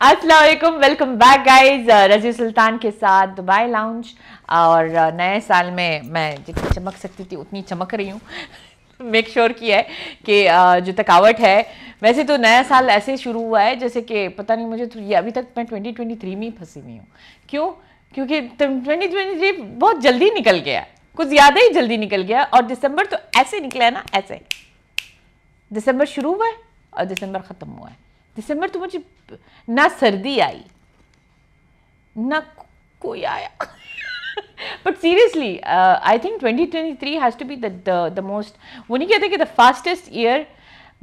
Aslam welcome back guys रजी सुल्तान के साथ दुबई लाउंज और uh, नए साल में मैं जितनी चमक सकती थी उतनी चमक रही हूँ मेक श्योर की किया है कि uh, जो थकावट है वैसे तो नया साल ऐसे शुरू हुआ है जैसे कि पता नहीं मुझे तो ये अभी तक मैं 2023 में ही फंसी हुई हूँ क्यों क्योंकि 2023 बहुत जल्दी निकल गया कुछ ज़्यादा ही जल्दी निकल गया और दिसंबर तो ऐसे निकला है ना ऐसे दिसंबर शुरू हुआ है और दिसंबर ख़त्म हुआ है दिसंबर तो मुझे ना सर्दी आई ना कोई आया but seriously I think 2023 twenty three has to be the most वो नहीं कहते कि द फास्टेस्ट ईयर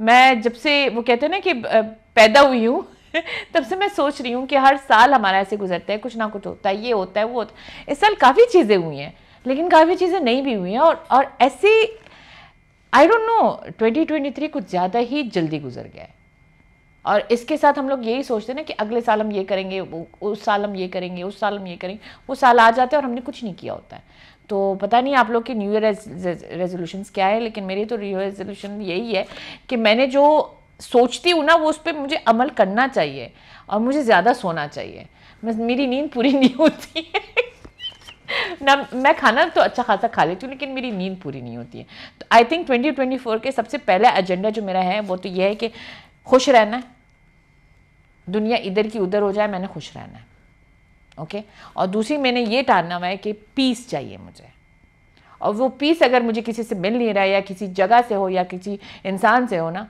मैं जब से वो कहते हैं ना कि uh, पैदा हुई हूँ तब से मैं सोच रही हूँ कि हर साल हमारा ऐसे गुजरता है कुछ ना कुछ होता है ये होता है वो होता है इस साल काफ़ी चीज़ें हुई हैं लेकिन काफ़ी चीज़ें नहीं भी हुई हैं और और ऐसे आई डोंट नो 2023 कुछ ज़्यादा ही जल्दी गुजर गया है और इसके साथ हम लोग यही सोचते हैं ना कि अगले साल हम ये करेंगे उस साल हम ये करेंगे उस साल हम ये करेंगे वो साल आ जाते हैं और हमने कुछ नहीं किया होता है तो पता नहीं आप लोग के न्यू ईयर रेजोल्यूशन क्या है लेकिन मेरी तो न्यू रेजोल्यूशन यही है कि मैंने जो सोचती हूँ ना वो उस पर मुझे अमल करना चाहिए और मुझे ज़्यादा सोना चाहिए बस मेरी नींद पूरी नहीं होती ना मैं खाना तो अच्छा खासा खा लेती हूँ लेकिन मेरी नींद पूरी नहीं होती है तो आई थिंक 2024 के सबसे पहला एजेंडा जो मेरा है वो तो यह है कि खुश रहना है दुनिया इधर की उधर हो जाए मैंने खुश रहना है ओके और दूसरी मैंने ये टारना हुआ है कि पीस चाहिए मुझे और वो पीस अगर मुझे किसी से मिल नहीं रहा है या किसी जगह से हो या किसी इंसान से हो ना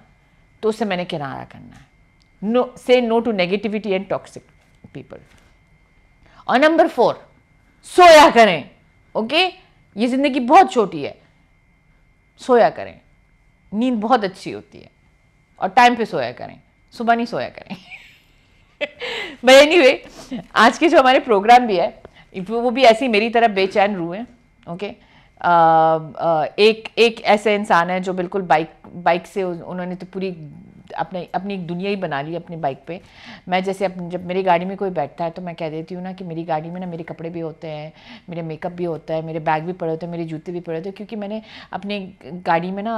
तो उससे मैंने किनारा करना है no say no to negativity and toxic people और नंबर फोर सोया करें ओके ये ज़िंदगी बहुत छोटी है सोया करें नींद बहुत अच्छी होती है और टाइम पे सोया करें सुबह नहीं सोया करें बट एनी आज के जो हमारे प्रोग्राम भी है वो भी ऐसी मेरी तरफ बेचैन रू हैं ओके आ, आ, एक एक ऐसे इंसान है जो बिल्कुल बाइक बाइक से उन्होंने तो पूरी अपने अपनी एक दुनिया ही बना ली अपनी बाइक पे मैं जैसे अपने जब मेरी गाड़ी में कोई बैठता है तो मैं कह देती हूँ ना कि मेरी गाड़ी में ना मेरे कपड़े भी होते हैं मेरे मेकअप भी होता है मेरे बैग भी पड़े होते हैं मेरे जूते भी पड़े होते हैं क्योंकि मैंने अपनी गाड़ी में ना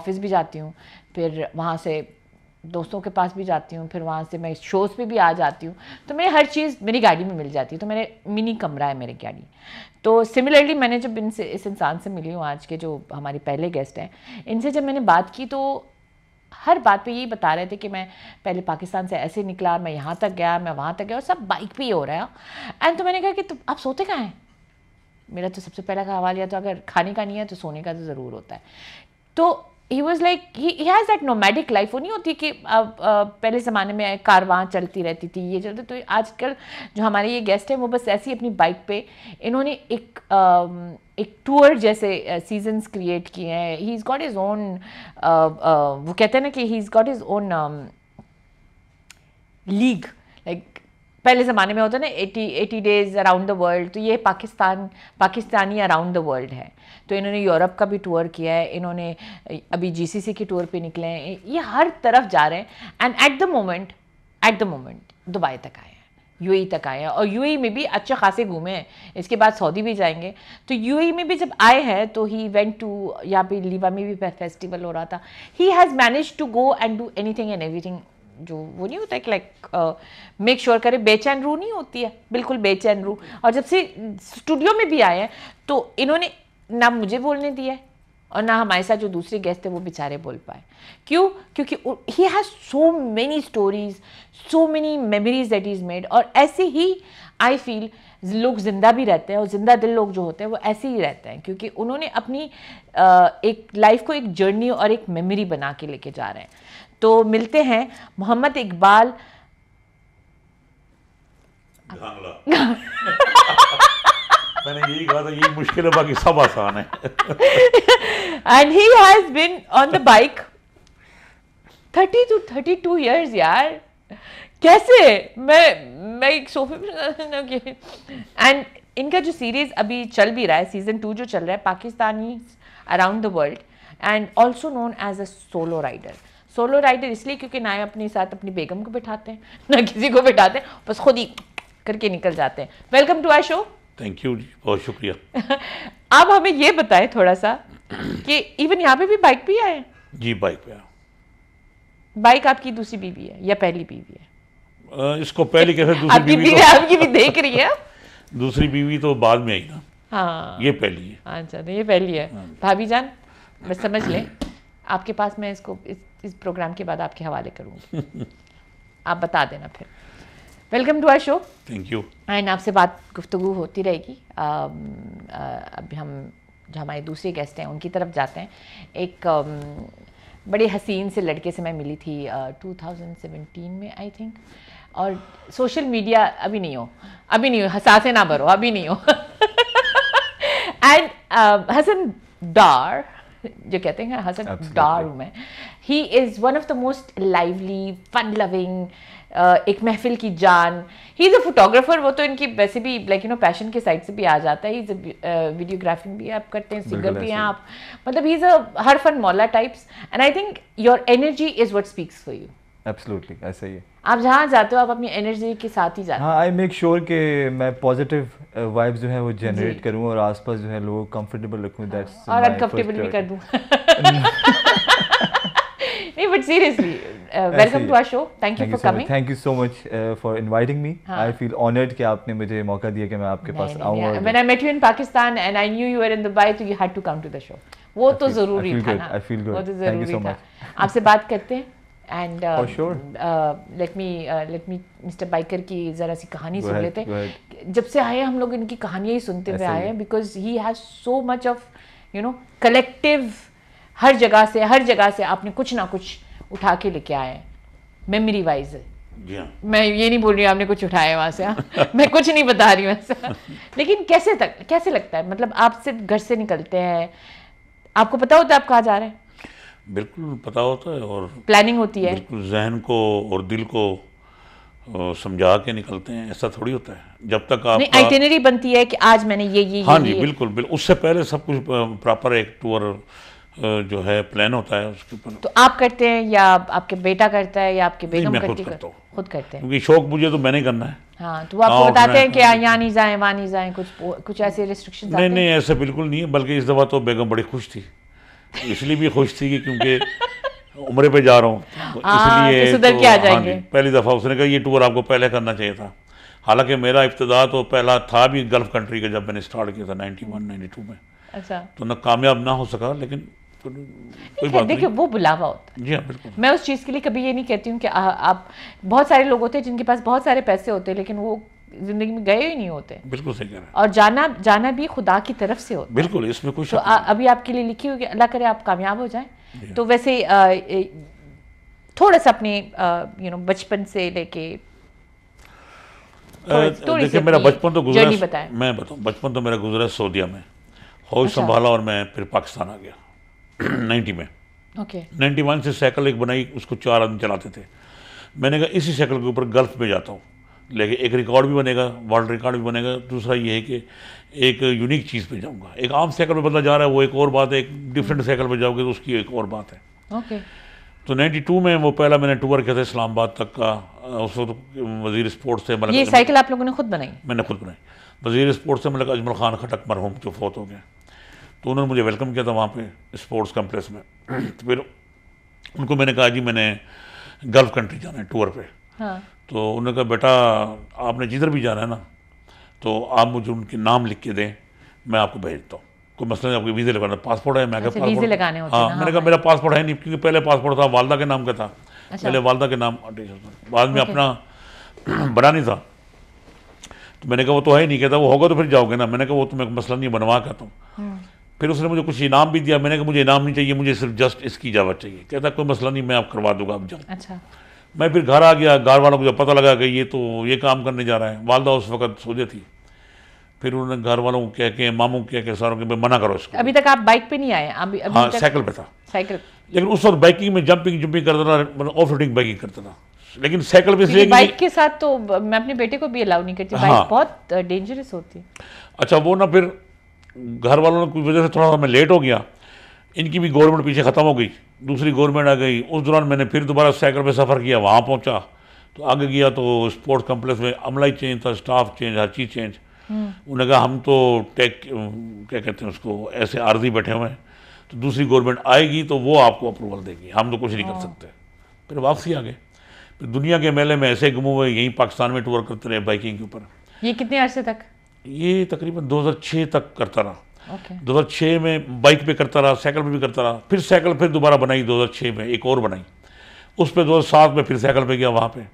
ऑफिस भी जाती हूँ फिर वहाँ से दोस्तों के पास भी जाती हूँ फिर वहाँ से मैं शोज़ पे भी आ जाती हूँ तो मेरी हर चीज़ मेरी गाड़ी में मिल जाती है तो मेरे मिनी कमरा है मेरी गाड़ी तो सिमिलरली मैंने जब इनसे इस इंसान से मिली हूँ आज के जो हमारे पहले गेस्ट हैं इनसे जब मैंने बात की तो हर बात पे यही बता रहे थे कि मैं पहले पाकिस्तान से ऐसे निकला मैं यहाँ तक गया मैं वहाँ तक गया और सब बाइक पर ही हो रहा है एंड तो मैंने कहा कि तुम आप सोते कहाँ हैं मेरा तो सबसे पहला सवाल यह तो अगर खाने का नहीं है तो सोने का तो ज़रूर होता है तो he was like he has that nomadic life वो नहीं होती कि अब पहले ज़माने में कारवां चलती रहती थी ये चलते तो आजकल जो हमारे ये गेस्ट हैं वो बस ऐसी अपनी बाइक पे इन्होंने एक एक टूर जैसे सीजन्स क्रिएट किए हैं he is got his own वो कहते हैं ना कि he is got his own league like पहले ज़माने में होता है ना eighty eighty days around the world तो ये Pakistan Pakistani around the world है तो इन्होंने यूरोप का भी टूर किया है इन्होंने अभी जीसीसी की टूर पे निकले हैं ये हर तरफ जा रहे हैं and at the moment at the moment Dubai तक आए हैं यू e तक आए हैं और यू e में भी अच्छे खासे घूमे हैं इसके बाद सऊदी भी जाएंगे तो यू e में भी जब आए हैं तो ही वेंट टू यहाँ पे लीवा में भी फेस्टिवल हो रहा था he has manage to go and do any and every जो वो नहीं होता है कि लाइक मेक श्योर करें बेचैन रू नहीं होती है बिल्कुल बेचैन रू और जब से स्टूडियो में भी आए हैं तो इन्होंने ना मुझे बोलने दिया है और ना हमारे साथ जो दूसरे गेस्ट थे वो बेचारे बोल पाए क्यों क्योंकि he has so many stories so many memories that is made और ऐसे ही आई फील लोग ज़िंदा भी रहते हैं और ज़िंदा दिल लोग जो होते हैं वो ऐसे ही रहते हैं क्योंकि उन्होंने अपनी uh, एक लाइफ को एक जर्नी और एक मेमोरी बना के लेके जा रहे हैं तो मिलते हैं मोहम्मद इकबाल मैंने यही कहा था मुश्किल है बाकी सब आसान है and he has been on the bike thirty two thirty two years यार कैसे मैं मैं एक सोफे पे एंड इनका जो सीरीज अभी चल भी रहा है सीजन टू जो चल रहा है Pakistani around the world and also known as a solo rider solo rider इसलिए क्योंकि ना अपने साथ अपनी बेगम को बैठाते हैं ना किसी को बैठाते हैं बस खुद ही करके निकल जाते हैं welcome to I show thank you बहुत शुक्रिया आप हमें ये बताएं थोड़ा सा कि इवन यहाँ पे भी बाइक भी आए जी बाइक पे बाइक आपकी दूसरी बीवी है या पहली बीवी है आ, इसको पहली कैसे दूसरी आपकी बीवी, बीवी तो, आपकी भी देख रही है दूसरी बीवी तो बाद में आई ना हाँ ये पहली है अच्छा तो ये पहली है हाँ। भाभी जान बस समझ लें आपके पास मैं इसको इस इस प्रोग्राम के बाद आपके हवाले करूँगी आप बता देना फिर welcome to our show thank you and आपसे बात गुफ्तु होती रहेगी um, uh, अभी हम जो हमारे दूसरे गेस्ट हैं उनकी तरफ जाते हैं एक um, बड़े हसीन से लड़के से मैं मिली थी टू uh, थाउजेंड में आई थिंक और सोशल मीडिया अभी नहीं हो अभी नहीं हो हसासे ना भरो अभी नहीं हो एंड हसन डार जो कहते हैं हसन डार हूँ मैं he is one of the most lively fun loving एक महफिल की जान ही इज़ अ फोटोग्राफर वो तो इनकी वैसे भी लाइक यू नो पैशन के साइड से भी आ जाता है इज़ वीडियोग्राफी uh, भी आप करते हैं सिंगर भी हैं आप मतलब ही इज़ अ हर फन मौला types and I think your energy is what speaks for you absolutely ऐसा ही है आप जहाँ जाते हो आप अपनी एनर्जी के साथ ही जाते हाँ आई मेक श्योर कि मैं पॉजिटिव वाइब्स uh, जो है वो जनरेट करूँ और आसपास जो है लोग कंफर्टेबल रखूँ दैट्स हाँ, और अनकंफर्टेबल भी कर दूँ नहीं but seriously welcome to our show thank you for coming thank you so much for inviting me I feel honoured कि आपने मुझे मौका दिया कि मैं आपके पास आऊं और when I met you in Pakistan and I knew you were in Dubai तो you had to come to the show वो तो जरूरी था ना I feel good thank you so much आपसे बात करते हैं and let me let me mister biker की ज़रा सी कहानी सुन लेते हैं जब से आए हम लोग इनकी कहानियाँ ही सुनते हुए आए हैं because he has so much of you know collective हर जगह से हर जगह से आपने कुछ ना कुछ उठा के लेके आए हैं मेमरी वाइज मैं ये नहीं बोल रही हूँ आपने कुछ उठाया वहाँ से हाँ? मैं कुछ नहीं बता रही हूँ लेकिन कैसे तक कैसे लगता है मतलब आप सिर्फ घर से निकलते हैं आपको पता होता है आप कहाँ जा रहे हैं बिल्कुल पता होता है और प्लानिंग होती है बिल्कुल जहन को और दिल को समझा के निकलते हैं ऐसा थोड़ी होता है जब तक आप आइटिनरी बनती है कि आज मैंने ये ये हाँ जी बिल्कुल बिल्कुल उससे पहले सब कुछ प्रॉपर एक टूर जो है प्लान होता है उसके ऊपर तो आप करते हैं या आपके बेटा करता है या आपके बेगम करती खुद खुद करते हैं क्योंकि शौक मुझे तो मैंने करना है हाँ तो आपको हाँ, बताते हैं कि हाँ, यहाँ नहीं जाएं वहाँ नहीं जाएं कुछ कुछ ऐसे रिस्ट्रिक्शन नहीं नहीं ऐसे बिल्कुल नहीं है बल्कि इस दफ़ा तो बेगम बड़ी खुश थी इसलिए भी खुश थी कि क्योंकि उम्र पे जा रहा हूँ हाँ, तो इसलिए सुधर के आ पहली दफ़ा उसने कहा ये टूर आपको पहले करना चाहिए था हालांकि मेरा इब्तदा तो पहला था भी गल्फ कंट्री का जब मैंने स्टार्ट किया था नाइन्टी वन नाइन्टी टू में अच्छा तो ना कामयाब ना हो सका लेकिन देखिए वो बुलावा होता है जी हाँ, बिल्कुल मैं उस चीज़ के लिए कभी ये नहीं कहती हूँ कि आ, आप बहुत सारे लोग होते हैं जिनके पास बहुत सारे पैसे होते हैं लेकिन वो जिंदगी में गए ही नहीं होते बिल्कुल सही कह रहे हैं और जाना जाना भी खुदा की तरफ से होता बिल्कुल इसमें कुछ तो अभी आपके लिए लिखी हुई अल्लाह करे आप कामयाब हो जाए तो वैसे थोड़ा सा अपने यू नो बचपन से लेके देखिए मेरा बचपन तो गुजरा मैं बताऊँ बचपन तो मेरा गुजरा सऊदिया में फौज अच्छा। संभाला और मैं फिर पाकिस्तान आ गया नाइन्टी में ओके नाइन्टी वन से साइकिल एक बनाई उसको चार आदमी चलाते थे मैंने कहा इसी साइकिल के ऊपर गल्फ में जाता हूँ लेकिन एक रिकॉर्ड भी बनेगा वर्ल्ड रिकॉर्ड भी बनेगा दूसरा ये है कि एक यूनिक चीज़ पे जाऊँगा एक आम साइकिल में बंदा जा रहा है वो एक और बात है एक डिफरेंट साइकिल पर जाओगे तो उसकी एक और बात है ओके तो 92 में वो पहला मैंने टूर किया था इस्लामाबाद तक का उस वक्त तो वजीर स्पोर्ट्स थे ये साइकिल आप लोगों ने खुद बनाई मैंने खुद बनाई वजीर स्पोर्ट्स से मलक अजमल खान खटक मरहूम जो फौत हो गए तो उन्होंने मुझे वेलकम किया था वहाँ पर स्पोर्ट्स कम्प्लेक्स में तो फिर उनको मैंने कहा जी मैंने गल्फ कंट्री जाना है टूर पर हाँ। तो उन्होंने कहा बेटा आपने जिधर भी जाना है ना तो आप मुझे उनके नाम लिख के दें मैं आपको भेजता हूँ कोई मसला नहीं आपके वीज़े लगाना पासपोर्ट है मैं अच्छा, पासपोर्ट लगाने होते हाँ मैंने हाँ, कहा हाँ। मेरा पासपोर्ट है नहीं क्योंकि पहले पासपोर्ट था वालदा के नाम का था अच्छा। पहले वालदा के नाम बाद में अपना बना नहीं था तो मैंने कहा वो तो है ही नहीं कहता वो होगा तो फिर जाओगे ना मैंने कहा वो तो मैं मसला नहीं बनवा कहता हूँ हम्म। फिर उसने मुझे कुछ इनाम भी दिया मैंने कहा मुझे इनाम नहीं चाहिए मुझे सिर्फ जस्ट इसकी इजावत चाहिए कहता कोई मसला नहीं मैं आप करवा दूंगा आप जाओ अच्छा मैं फिर घर आ गया घर वालों को जब पता लगा कि ये तो ये काम करने जा रहा है वालदा उस वक्त सोचे थी फिर उन्होंने घर वालों को कह के मामों को कह के सारों के मना करो इसको अभी तक आप बाइक पे नहीं आए अभी, अभी हाँ साइकिल पे था साइकिल लेकिन उस वक्त बाइकिंग में जंपिंग जंपिंग करता था मतलब ऑफ रोडिंग बाइकिंग करता था लेकिन साइकिल पे से बाइक के साथ तो मैं अपने बेटे को भी अलाउ नहीं करती हाँ। बाइक बहुत डेंजरस होती अच्छा वो ना फिर घर वालों ने कुछ वजह से थोड़ा सा मैं लेट हो गया इनकी भी गवर्नमेंट पीछे ख़त्म हो गई दूसरी गवर्नमेंट आ गई उस दौरान मैंने फिर दोबारा साइकिल पर सफ़र किया वहाँ पहुँचा तो आगे गया तो स्पोर्ट्स कम्प्लेक्स में अमला ही चेंज था स्टाफ चेंज हर चीज़ चेंज हम्म। उन्होंने कहा हम तो टेक क्या कहते हैं उसको ऐसे आरजी बैठे हुए हैं तो दूसरी गवर्नमेंट आएगी तो वो आपको अप्रूवल देगी हम तो कुछ नहीं कर हाँ। सकते फिर वापसी आ गए फिर दुनिया के मेले में ऐसे गुम हुए यहीं पाकिस्तान में टूर करते रहे बाइकिंग के ऊपर ये कितने अर्से तक ये तकरीबन दो तक करता रहा दो हज़ार छः में बाइक पे करता रहा साइकिल पे भी करता रहा फिर साइकिल फिर दोबारा बनाई दो हज़ार छः में एक और बनाई उस पर दो हज़ार सात में फिर साइकिल पे गया वहाँ पे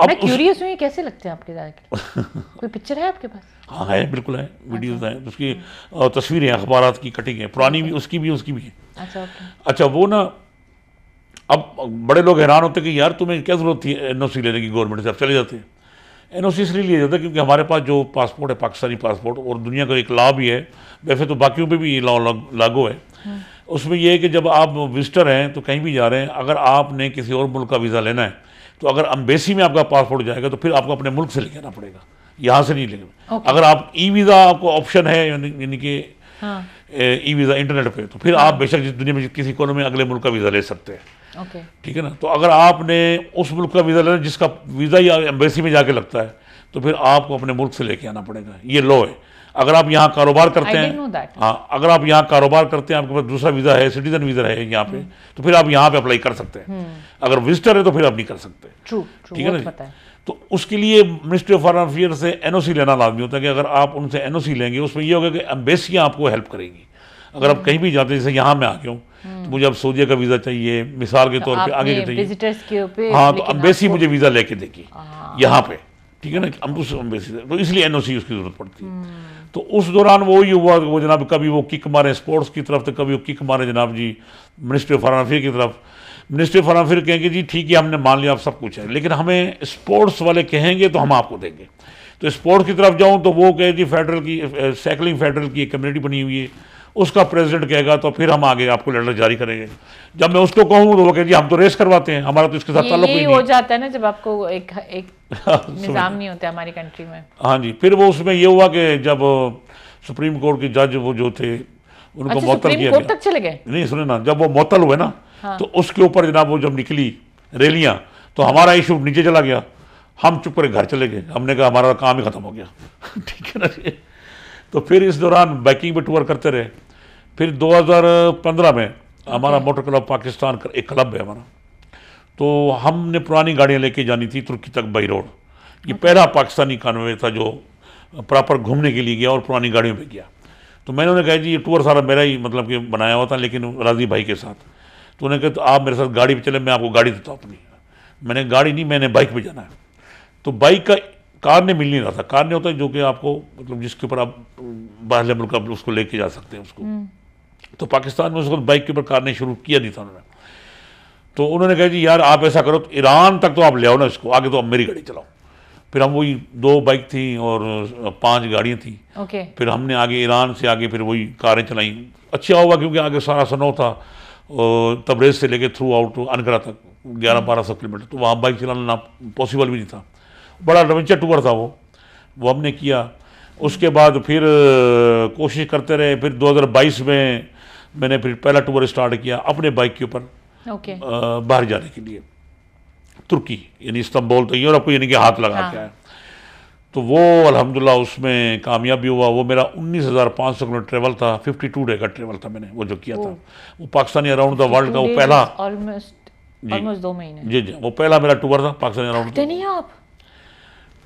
अब मैं क्यूरियस हूँ कैसे लगते हैं आपके जाके कोई पिक्चर है आपके पास हाँ है बिल्कुल है वीडियोस अच्छा। हैं उसकी तस्वीरें अखबार की कटिंग है पुरानी भी उसकी भी उसकी भी है अच्छा, अच्छा वो ना अब बड़े लोग हैरान होते कि यार तुम्हें क्या ज़रूरत थी एन ओ सी लेने की गवर्नमेंट से आप चले जाते हैं एन ओ सी इसलिए लिया जाता है क्योंकि हमारे पास जो पासपोर्ट है पाकिस्तानी पासपोर्ट और दुनिया का एक लाभ ही है वैसे तो बाकियों पे भी ये लॉ लागू है हाँ। उसमें यह है कि जब आप विजिटर हैं तो कहीं भी जा रहे हैं अगर आपने किसी और मुल्क का वीज़ा लेना है तो अगर अम्बेसी में आपका पासपोर्ट जाएगा तो फिर आपको अपने मुल्क से लेना पड़ेगा यहाँ से नहीं लेना okay. अगर आप ई वीज़ा आपको ऑप्शन है यानी कि ई वीज़ा इंटरनेट पे तो फिर हाँ। आप बेशक जिस दुनिया में किसी कोने में अगले मुल्क का वीज़ा ले सकते हैं okay. ठीक है ना तो अगर आपने उस मुल्क का वीज़ा लेना जिसका वीज़ा ही एम्बेसी में जाके लगता है तो फिर आपको अपने मुल्क से लेके आना पड़ेगा ये लॉ है अगर आप यहाँ कारोबार करते हैं हाँ अगर आप यहाँ कारोबार करते हैं आपके पास दूसरा वीज़ा है सिटीजन वीज़ा है यहाँ पे हम्म। तो फिर आप यहाँ पे अप्लाई कर सकते हैं हम्म। अगर विजिटर है तो फिर आप नहीं कर सकते ठीक है ना तो उसके लिए मिनिस्ट्री ऑफ फॉरन अफेयर से एनओसी लेना लाजमी होता है कि अगर आप उनसे एनओसी लेंगे उसमें यह होगा कि अम्बेसियाँ आपको हेल्प करेंगी अगर आप हम्म। कहीं भी जाते हैं जैसे यहाँ मैं आ गया हूँ तो मुझे अब सऊदीया का वीज़ा चाहिए मिसाल के तो तौर पर आगे के चाहिए हाँ तो अम्बेसी मुझे वीज़ा लेके देगी हाँ। यहाँ पे ठीक है ना अम्बेसी तो, तो इसलिए एनओसी उसकी ज़रूरत पड़ती है तो उस दौरान वो ही हुआ वो जनाब कभी वो किक मारे स्पोर्ट्स की तरफ तो कभी वो किक मारे जनाब जी मिनिस्ट्री फॉरन अफेयर की तरफ मिनिस्ट्री फॉरन अफेयर कहेंगे जी ठीक है हमने मान लिया आप सब कुछ है लेकिन हमें स्पोर्ट्स वाले कहेंगे तो हम आपको देंगे तो स्पोर्ट्स की तरफ जाऊँ तो वो कहे जी फेडरल की साइकिलिंग फेडरल की एक कम्युनिटी बनी हुई है उसका प्रेसिडेंट कहेगा तो फिर हम आगे आपको लेटर जारी करेंगे जब मैं उसको कहूँ तो वो कह जी हम तो रेस करवाते हैं हमारा तो इसके साथ ताल्लुक नहीं हो जाता है ना जब आपको एक एक निज़ाम नहीं होता हमारी कंट्री में हाँ जी फिर वो उसमें ये हुआ कि जब सुप्रीम कोर्ट के जज वो जो थे उनको अच्छा, मुतल किया गया तक चले गए नहीं सुने ना जब वो मुतल हुए ना हाँ। तो उसके ऊपर जनाब वो जब निकली रैलियाँ तो हमारा इशू नीचे चला गया हम चुप कर घर चले गए हमने कहा हमारा काम ही ख़त्म हो गया ठीक है ना जी तो फिर इस दौरान बाइकिंग भी टूर करते रहे फिर 2015 में हमारा मोटर अच्छा। क्लब पाकिस्तान का एक क्लब है हमारा तो हमने पुरानी गाड़ियाँ लेके जानी थी तुर्की तक बाई रोड ये अच्छा। पहला पाकिस्तानी कानवे था जो प्रॉपर घूमने के लिए गया और पुरानी गाड़ियों पर गया तो मैंने उन्हें कहा जी ये टूर सारा मेरा ही मतलब कि बनाया हुआ था लेकिन राजी भाई के साथ तो उन्हें कहा तो आप मेरे साथ गाड़ी पर चले मैं आपको गाड़ी देता हूँ अपनी मैंने गाड़ी नहीं मैंने बाइक पर जाना है तो बाइक का कार ने मिल नहीं रहा था कार ने होता है जो कि आपको मतलब जिसके ऊपर आप बाहर मुल्क आप उसको लेके जा सकते हैं उसको हम्म। तो पाकिस्तान में उसको बाइक के ऊपर कार ने शुरू किया नहीं था उन्होंने तो उन्होंने कहा जी यार आप ऐसा करो तो ईरान तक तो आप ले आओ ना इसको आगे तो आप मेरी गाड़ी चलाओ फिर हम वही दो बाइक थी और पांच गाड़ियाँ थी okay. फिर हमने आगे ईरान से आगे फिर वही कारें चलाई अच्छा हुआ क्योंकि आगे सारा सनो था और तबरेज से लेके थ्रू आउट अनकरा तक ग्यारह बारह सौ किलोमीटर तो वहाँ बाइक चलाना पॉसिबल भी नहीं था बड़ा एडवेंचर टूर था वो वो हमने किया उसके बाद फिर कोशिश करते रहे फिर 2022 में मैंने फिर पहला टूर स्टार्ट किया अपने बाइक के ऊपर okay. बाहर जाने के लिए तुर्की यानी इस्तंबोल तो यूरोप को यानी कि हाथ लगा के आया हाँ। तो वो अलहमदिल्ला उसमें कामयाबी हुआ वो मेरा उन्नीस हज़ार पाँच सौ किलोमीटर ट्रेवल था फिफ्टी टू डे का ट्रेवल था मैंने वो जो किया वो, था वो पाकिस्तानी अराउंड द वर्ल्ड का वो पहला ऑलमोस्ट जी जी जी वो पहला मेरा टूर था पाकिस्तानी अराउंड आप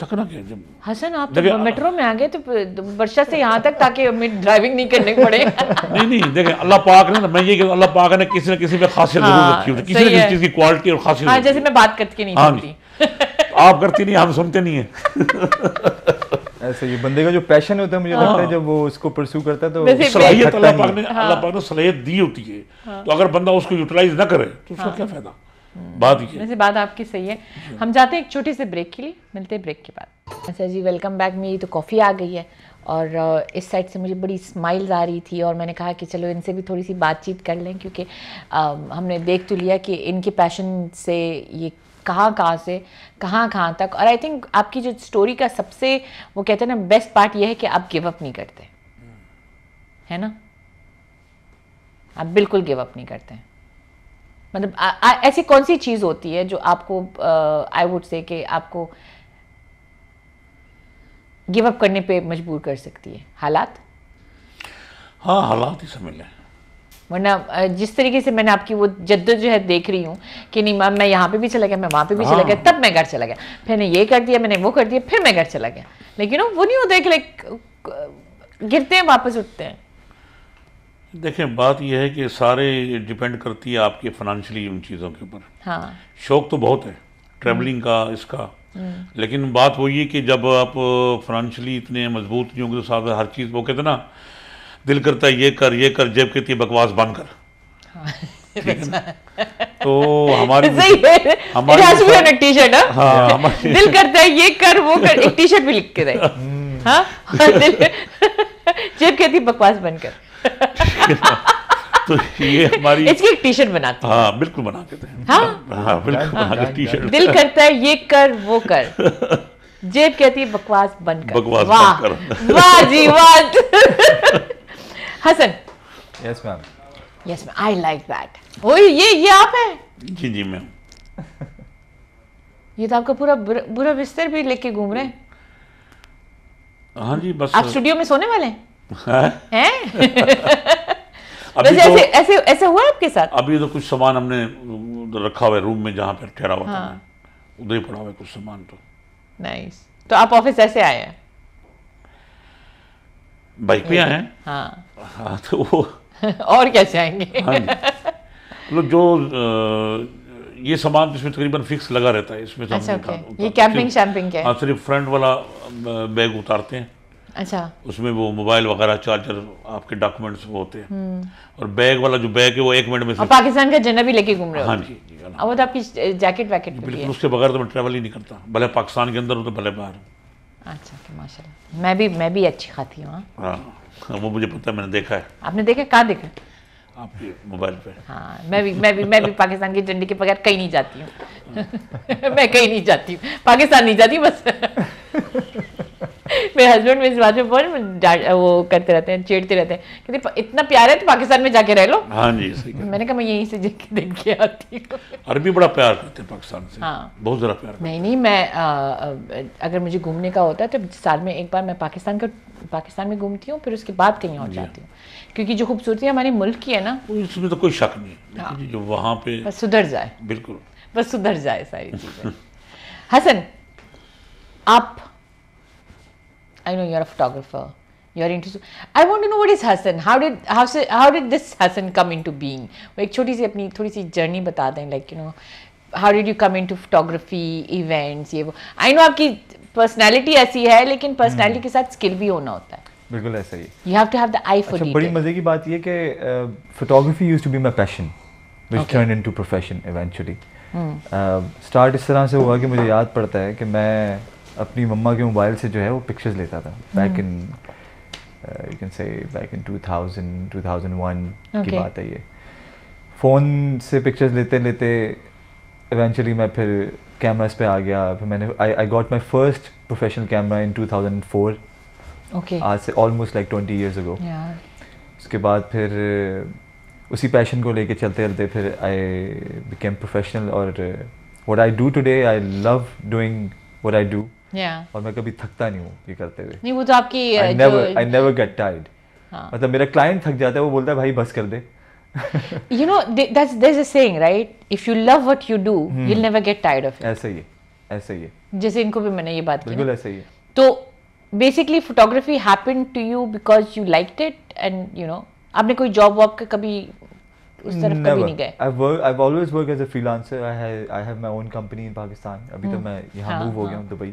टकरा के जब हसन आप तो मेट्रो में आ गए तो वर्षा से यहाँ तक ताकि ड्राइविंग नहीं करने पड़े नहीं नहीं देखे अल्लाह पाक ने मैं ये अल्लाह पाक ने किसी न किसी पे खासियत हाँ, जरूर रखी होती किसी न किसी चीज़ की क्वालिटी और खासियत हाँ, जैसे मैं बात करती नहीं हाँ, जी आप करती नहीं हम सुनते नहीं है ऐसे ये बंदे का जो पैशन होता है मुझे हाँ। लगता है हाँ। जब वो इसको परस्यू करता है तो सलाहियत अल्लाह पाक ने अल्लाह हाँ। पाक ने सलाहियत दी होती है तो अगर बंदा उसको यूटिलाइज ना करे तो उसका क्या फायदा हम्म। बात वैसे बात आपकी सही है हम जाते हैं एक छोटे से ब्रेक के लिए मिलते हैं ब्रेक के बाद अच्छा जी वेलकम बैक मेरी तो कॉफ़ी आ गई है और uh, इस साइड से मुझे बड़ी स्माइल्स आ रही थी और मैंने कहा कि चलो इनसे भी थोड़ी सी बातचीत कर लें क्योंकि um, हमने देख तो लिया कि इनके पैशन से ये कहाँ कहाँ से कहाँ कहाँ तक और आई थिंक आपकी जो स्टोरी का सबसे वो कहते हैं ना बेस्ट पार्ट ये है कि आप गिव अप नहीं करते है ना आप बिल्कुल गिव अप नहीं करते हैं मतलब ऐसी कौन सी चीज़ होती है जो आपको आई वुड से कि आपको गिव अप करने पे मजबूर कर सकती है हालात हाँ हालात ही समझ लें वरना जिस तरीके से मैंने आपकी वो जो है देख रही हूँ कि नहीं मैम मैं यहाँ पे भी चला गया मैं वहाँ पे भी हाँ। चला गया हाँ। तब मैं घर चला गया फिर मैंने ये कर दिया मैंने वो कर दिया फिर मैं घर चला गया लेकिन वो नहीं होता कि लाइक गिरते हैं वापस उठते हैं देखें बात यह है कि सारे डिपेंड करती है आपके फाइनेंशियली उन चीज़ों के ऊपर हाँ। शौक तो बहुत है ट्रैवलिंग हम्म। का इसका हम्म। लेकिन बात वही है कि जब आप फाइनेंशियली इतने मजबूत नहीं होंगे तो साथ हर चीज़ वो कहते ना दिल करता है ये कर ये कर जेब कहती है बकवास बंद कर हाँ। तो हमारी सही है हमारी टी शर्ट हाँ, हाँ दिल करता है ये कर वो कर एक टी शर्ट भी लिख के दे हाँ? जेब कहती बकवास बनकर तो ये हमारी इसकी एक टी शर्ट बनाते हैं हाँ बिल्कुल बना देते हैं हाँ हाँ बिल्कुल बना के टी शर्ट दिल करता है ये कर वो कर जेब कहती है बकवास बनकर बकवास बनकर वाह जी वाह Hasan yes ma'am yes ma'am I like that ओए ये ये आप हैं जी जी मैम ये तो आपका पूरा बुरा बिस्तर भी लेके घूम रहे हैं हाँ जी बस आप स्टूडियो में सोने वाले हैं तो- ऐसे ऐसे ऐसे हुआ आपके साथ अभी तो कुछ सामान हमने रखा हुआ है रूम में जहाँ पर ठहरा हुआ था हाँ। उधर ही पड़ा हुआ कुछ सामान तो नाइस तो आप ऑफिस ऐसे आए हैं बाइक पे आए हैं हाँ।, हाँ तो वो और कैसे आएंगे हाँ मतलब जो ये सामान इसमें तकरीबन फिक्स लगा रहता है इसमें तो अच्छा, ये हाँ सिर्फ फ्रंट वाला बैग उतारते हैं अच्छा उसमें वो मोबाइल वगैरह चार्जर आपके डॉक्यूमेंट्स वो होते हैं हम्म। और बैग वाला जो बैग है वो एक मिनट में और पाकिस्तान का जन्ना भी लेके घूम रहे हाँ जी हाँ। अब वो तो आपकी जैकेट वैकेट बिल्कुल उसके बगैर तो मैं ट्रेवल ही नहीं करता भले पाकिस्तान के अंदर हो तो भले बाहर अच्छा माशाल्लाह मैं भी मैं भी अच्छी खाती हूँ हाँ।, हाँ, हाँ वो मुझे पता है मैंने देखा है आपने देखा कहाँ देखा आपके मोबाइल पे हाँ मैं भी मैं भी मैं भी पाकिस्तान की झंडे के बगैर कहीं नहीं जाती हूँ मैं कहीं नहीं जाती हूँ पाकिस्तान नहीं जाती बस मेरे हस्बैंड में इस बात में बहुत वो करते रहते हैं चेड़ते रहते हैं कहते इतना प्यार है तो पाकिस्तान में जाके रह लो हाँ जी सही मैंने कहा मैं यहीं से जाके देख के आती हूँ अरबी बड़ा प्यार करते हैं पाकिस्तान से हाँ बहुत ज़्यादा प्यार नहीं नहीं मैं अगर मुझे घूमने का होता है तो साल में एक बार मैं पाकिस्तान का पाकिस्तान में घूमती हूँ फिर उसके बाद कहीं और जाती हूँ क्योंकि जो खूबसूरती हमारे मुल्क की है ना उसमें तो कोई शक नहीं है हाँ। जो वहाँ पे बस सुधर जाए बिल्कुल बस सुधर जाए सारी चीज़ें हसन आप I know you're a photographer. You're into. I want to know what is Hassan. How did how से how did this Hassan come into being? वो एक छोटी सी अपनी थोड़ी सी जर्नी बता दें like you know how did you come into photography events ये वो. I know आपकी personality ऐसी है लेकिन पर्सनैलिटी के साथ स्किल भी होना होता है बिल्कुल ऐसा ही you have to have the eye for अच्छा, बड़ी मजे की बात ये कि photography used to be my passion which turn into profession eventually start इस तरह से हुआ कि मुझे याद पड़ता है कि मैं अपनी मम्मा के मोबाइल से जो है वो पिक्चर्स लेता था back in you can say back in 2000 2001 okay. की बात है ये फ़ोन से पिक्चर्स लेते लेते इवेंचुअली मैं फिर कैमरास पे आ गया फिर मैंने I I got my first professional camera in 2004 okay आज से ऑलमोस्ट लाइक 20 इयर्स अगो उसके बाद फिर uh, उसी पैशन को लेके चलते चलते फिर आई बिकेम प्रोफेशनल और what I do today I love doing what I do yeah. और मैं कभी थकता नहीं हूँ ये करते हुए नहीं वो तो आपकी I never I never get tired मतलब मेरा क्लाइंट थक जाता है वो बोलता है भाई बस कर दे you know that's that's there's a saying right if you love what you do hmm. you'll never get tired of it ऐसा ही ऐसे ही जैसे इनको भी मैंने ये बात की बिल्कुल ऐसा ही है तो basically photography happened to you because you liked it and you know आपने कोई जॉब वॉब का कभी उस तरफ Never. कभी नहीं गए I work I always work as a freelancer I have I have my own company in Pakistan अभी तो hmm. मैं यहां मूव हाँ, हो गया हाँ। हूं दुबई